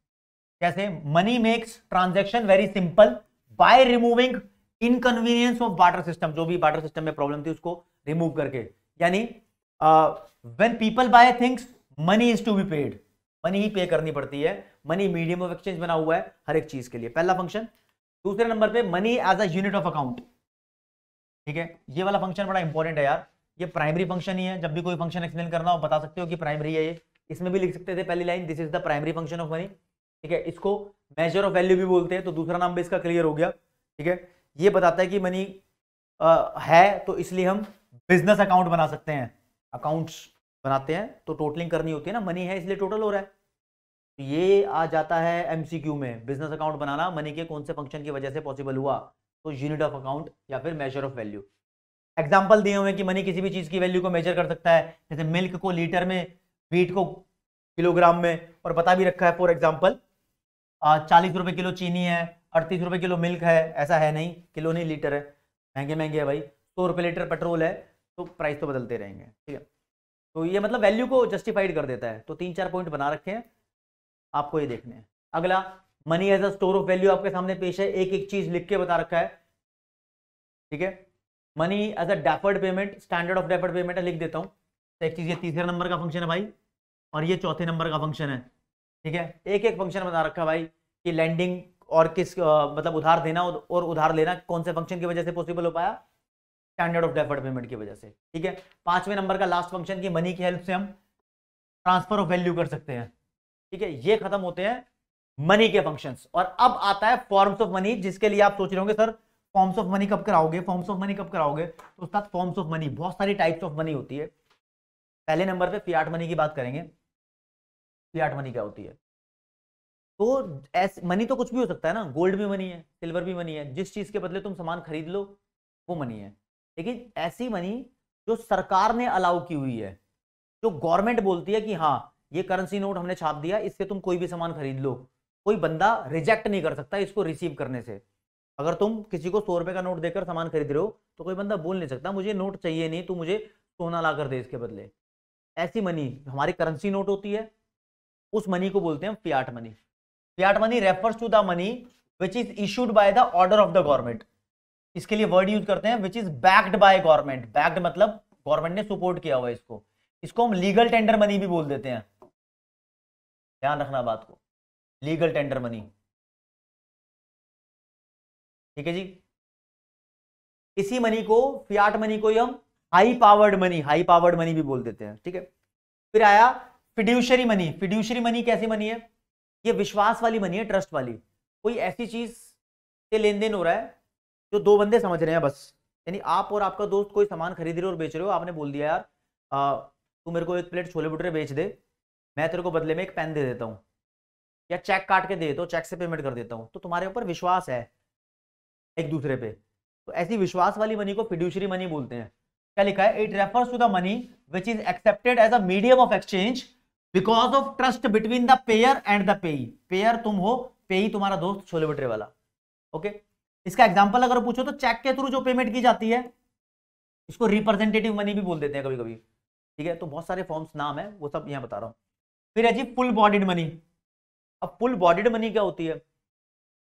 कैसे money makes transaction very simple by removing inconvenience of barter system जो भी वाटर सिस्टम में प्रॉब्लम थी उसको रिमूव करके यानी when people buy things money is to be paid money ही पे करनी पड़ती है मनी मीडियम ऑफ एक्सचेंज बना हुआ है हर एक चीज के लिए पहला फंक्शन दूसरे नंबर पे money as a unit of account ठीक है ये वाला फंक्शन बड़ा इंपॉर्टेंट है यार ये प्राइमरी फंक्शन ही है जब भी कोई फंक्शन एक्सप्लेन करना हो बता सकते हो कि प्राइमरी है ये इसमें भी लिख सकते थे पहली line this is the primary function of money ठीक है इसको मेजर ऑफ वैल्यू भी बोलते हैं तो दूसरा नाम भी इसका क्लियर हो गया ठीक है ये बताता है कि मनी है तो इसलिए हम बिजनेस अकाउंट बना सकते हैं अकाउंट्स बनाते हैं तो टोटलिंग करनी होती है ना मनी है इसलिए टोटल हो रहा है तो ये आ जाता है एमसीक्यू में बिजनेस अकाउंट बनाना मनी के कौन से फंक्शन की वजह से पॉसिबल हुआ तो यूनिट ऑफ अकाउंट या फिर मेजर ऑफ वैल्यू एग्जाम्पल दिए हुए कि मनी किसी भी चीज़ की वैल्यू को मेजर कर सकता है जैसे मिल्क को लीटर में वीट को किलोग्राम में और बता भी रखा है फॉर एग्जाम्पल चालीस रुपये किलो चीनी है अड़तीस रुपये किलो मिल्क है ऐसा है नहीं किलो नहीं लीटर है महंगे महंगे है भाई सौ रुपये लीटर पेट्रोल है तो प्राइस तो बदलते रहेंगे ठीक है तो ये मतलब वैल्यू को जस्टिफाइड कर देता है तो तीन चार पॉइंट बना रखे हैं आपको ये देखने हैं अगला money as a store of value आपके सामने पेश है एक एक चीज लिख के बता रखा है ठीक है money as a deferred payment standard of deferred payment लिख देता हूँ तो एक चीज ये तीसरे नंबर का फंक्शन है भाई और ये चौथे नंबर का फंक्शन है ठीक है एक एक फंक्शन बता रखा है भाई कि लैंडिंग और किस आ, मतलब उधार देना और उधार लेना कौन से फंक्शन की वजह से पॉसिबल हो पाया स्टैंडर्ड ऑफ डेफर्ड पेमेंट की वजह से ठीक है पांचवें नंबर का लास्ट फंक्शन की मनी की हेल्प से हम ट्रांसफर ऑफ वैल्यू कर सकते हैं ठीक है ये खत्म होते हैं मनी के फंक्शन और अब आता है फॉर्म्स ऑफ मनी जिसके लिए आप सोच रहे होंगे सर फॉर्म्स ऑफ मनी कब कराओगे फॉर्म्स ऑफ मनी कब कराओगे तो उसके फॉर्म्स ऑफ मनी बहुत सारी टाइप्स ऑफ मनी होती है पहले नंबर पे फियाट मनी की बात करेंगे फियाट मनी क्या होती है तो ऐसे मनी तो कुछ भी हो सकता है ना गोल्ड भी मनी है सिल्वर भी मनी है जिस चीज़ के बदले तुम सामान खरीद लो वो मनी है लेकिन ऐसी मनी जो सरकार ने अलाउ की हुई है जो गवर्नमेंट बोलती है कि हाँ ये करेंसी नोट हमने छाप दिया इससे तुम कोई भी सामान खरीद लो कोई बंदा रिजेक्ट नहीं कर सकता इसको रिसीव करने से अगर तुम किसी को सौ रुपये का नोट देकर सामान खरीद रहे हो तो कोई बंदा बोल नहीं सकता मुझे नोट चाहिए नहीं तो मुझे सोना ला कर दे इसके बदले ऐसी मनी हमारी करेंसी नोट होती है उस मनी को बोलते हैं fiat money fiat money refers to the money which is issued by the order of the government इसके लिए वर्ड यूज करते हैं which is backed by government backed मतलब गवर्नमेंट ने सपोर्ट किया हुआ इसको इसको हम लीगल टेंडर मनी भी बोल देते हैं ध्यान रखना बात को लीगल टेंडर मनी ठीक है जी इसी मनी को फियाट मनी को हम high powered money high powered money भी बोल देते हैं ठीक है फिर आया फिड्यूशरी मनी फिड्यूशरी मनी कैसी मनी है ये विश्वास वाली बनी है ट्रस्ट वाली कोई ऐसी चीज से लेन देन हो रहा है जो दो बंदे समझ रहे हैं बस यानी आप और आपका दोस्त कोई सामान खरीद रहे हो और बेच रहे हो आपने बोल दिया यार आ, तू मेरे को एक प्लेट छोले भटूरे बेच दे मैं तेरे को बदले में एक पेन दे देता हूँ या चेक काट के दे दो चेक से पेमेंट कर देता हूँ तो तुम्हारे ऊपर विश्वास है एक दूसरे पे तो ऐसी विश्वास वाली मनी को फिड्यूशरी मनी बोलते हैं क्या लिखा है it refers to the money which is accepted as a medium of exchange because of trust between the payer and the payee payer तुम हो पेई तुम्हारा दोस्त छोले भटरे वाला ओके इसका एग्जाम्पल अगर पूछो तो चेक के थ्रू जो पेमेंट की जाती है इसको रिप्रेजेंटेटिव मनी भी बोल देते हैं कभी कभी ठीक है तो बहुत सारे फॉर्म्स नाम है वो सब यहाँ बता रहा हूँ फिर है जी फुल बॉडीड मनी अब फुल बॉडीड मनी क्या होती है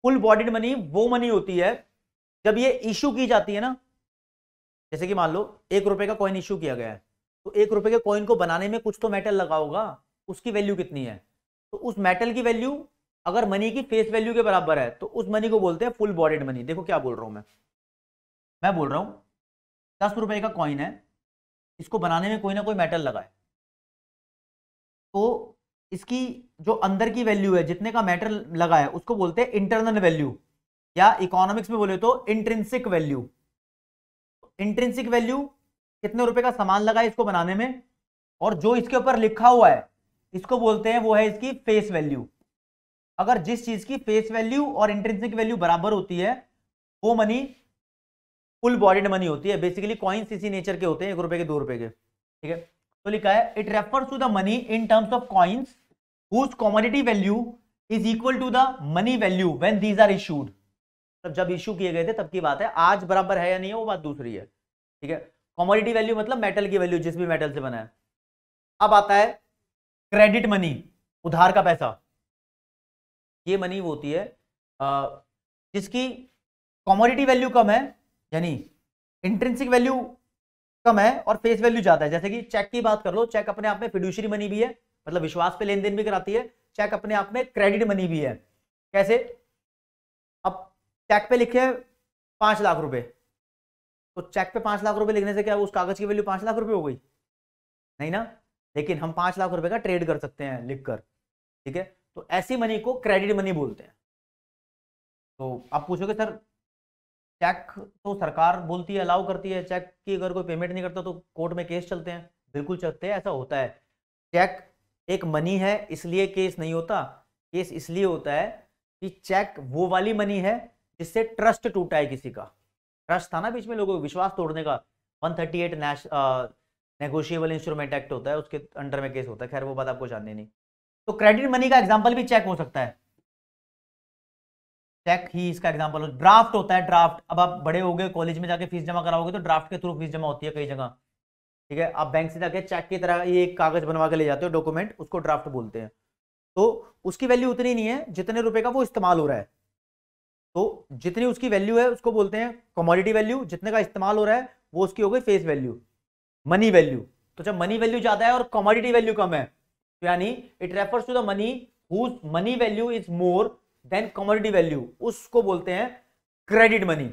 फुल बॉडीड मनी वो मनी होती है जब ये इशू की जाती है ना जैसे कि मान लो एक रुपए का कॉइन इशू किया गया है तो एक रुपए के कॉइन को बनाने में कुछ तो मेटल लगा होगा उसकी वैल्यू कितनी है तो उस मेटल की वैल्यू अगर मनी की फेस वैल्यू के बराबर है तो उस मनी को बोलते हैं फुल बॉडेड मनी देखो क्या बोल रहा हूँ मैं मैं बोल रहा हूँ दस रुपये का कॉइन है इसको बनाने में कोई ना कोई मेटल लगा है तो इसकी जो अंदर की वैल्यू है जितने का मेटल लगा है उसको बोलते हैं इंटरनल वैल्यू या इकोनॉमिक्स में बोले तो इंट्रेंसिक वैल्यू इंट्रेंसिक वैल्यू कितने रुपए का सामान लगा है इसको बनाने में और जो इसके ऊपर लिखा हुआ है इसको बोलते हैं वो है इसकी फेस वैल्यू अगर जिस चीज की फेस वैल्यू और इंट्रेंसिक वैल्यू बराबर होती है वो मनी फुल बॉडीड मनी होती है बेसिकली कॉइन्स इसी नेचर के होते हैं एक रुपए के दो रुपए के ठीक है तो लिखा है it refer to the money in terms of coins whose commodity value is equal to the money value when these are issued तब जब इशू किए गए थे तब की बात है आज बराबर है या नहीं है वो बात दूसरी है ठीक है कॉमोडिटी वैल्यू मतलब मेटल की वैल्यू जिस भी मेटल से बना है अब आता है क्रेडिट मनी उधार का पैसा ये मनी वो होती है जिसकी कॉमोडिटी वैल्यू कम है यानी इंट्रेंसिक वैल्यू कम है और फेस वैल्यू ज्यादा है जैसे कि चेक की बात कर लो चेक अपने आप में फिड्यूशरी मनी भी है मतलब विश्वास पे लेन देन भी कराती है चेक अपने आप में क्रेडिट मनी भी है कैसे अब चेक पे लिखे पांच लाख रुपए तो चेक पे पांच लाख रुपए लिखने से क्या उस कागज की वैल्यू पांच लाख रुपए हो गई नहीं ना लेकिन हम पांच लाख रुपए का ट्रेड कर सकते हैं लिखकर ठीक है तो ऐसी मनी को क्रेडिट मनी बोलते हैं तो आप पूछोगे सर चेक तो सरकार बोलती है अलाउ करती है चेक की अगर कोई पेमेंट नहीं करता तो कोर्ट में केस चलते हैं बिल्कुल चलते हैं ऐसा होता है चेक एक मनी है इसलिए केस नहीं होता केस इसलिए होता है कि चेक वो वाली मनी है जिससे ट्रस्ट टूटा है किसी का ट्रस्ट था ना बीच में लोगों को विश्वास तोड़ने का 138 thirty eight negotiable instrument act होता है उसके अंडर में केस होता है खैर वो बात आपको जानने नहीं तो क्रेडिट मनी का एग्जाम्पल भी चेक हो सकता है चेक ही इसका एग्जाम्पल हो ड्राफ्ट होता है ड्राफ्ट अब आप बड़े हो गए कॉलेज में जाके फीस जमा कराओगे तो ड्राफ्ट के थ्रू फीस जमा होती है कई जगह ठीक है आप बैंक से जाके चेक की तरह ये एक कागज बनवा के ले जाते हो डॉक्यूमेंट उसको ड्राफ्ट बोलते हैं तो उसकी वैल्यू उतनी नहीं है जितने रुपए का वो इस्तेमाल हो रहा है तो जितनी उसकी वैल्यू है उसको बोलते हैं कमोडिटी वैल्यू जितने का इस्तेमाल हो रहा है वो उसकी हो गई फेस वैल्यू मनी वैल्यू तो जब मनी वैल्यू ज्यादा है और कॉमोडिटी वैल्यू कम है तो यानी it refers to the money whose money value is more than commodity value उसको बोलते हैं क्रेडिट मनी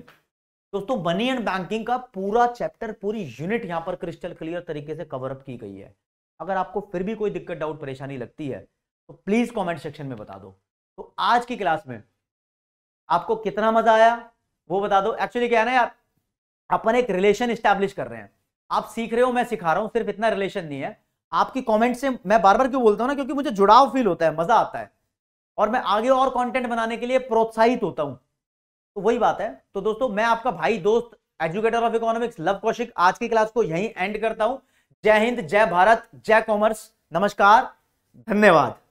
दोस्तों मनी एंड बैंकिंग का पूरा चैप्टर पूरी यूनिट यहां पर क्रिस्टल क्लियर तरीके से कवर अप की गई है अगर आपको फिर भी कोई दिक्कत डाउट परेशानी लगती है तो प्लीज कमेंट सेक्शन में बता दो तो आज की क्लास में आपको कितना मजा आया वो बता दो एक्चुअली क्या है ना यार अपन एक रिलेशन स्टैब्लिश कर रहे हैं आप सीख रहे हो मैं सिखा रहा हूँ सिर्फ इतना रिलेशन नहीं है आपकी कमेंट से मैं बार बार क्यों बोलता हूँ ना क्योंकि मुझे जुड़ाव फील होता है मजा आता है और मैं आगे और कंटेंट बनाने के लिए प्रोत्साहित होता हूँ तो वही बात है तो दोस्तों मैं आपका भाई दोस्त educator of economics love Kaushik आज की क्लास को यहीं एंड करता हूँ जय हिंद जय भारत जय कॉमर्स नमस्कार धन्यवाद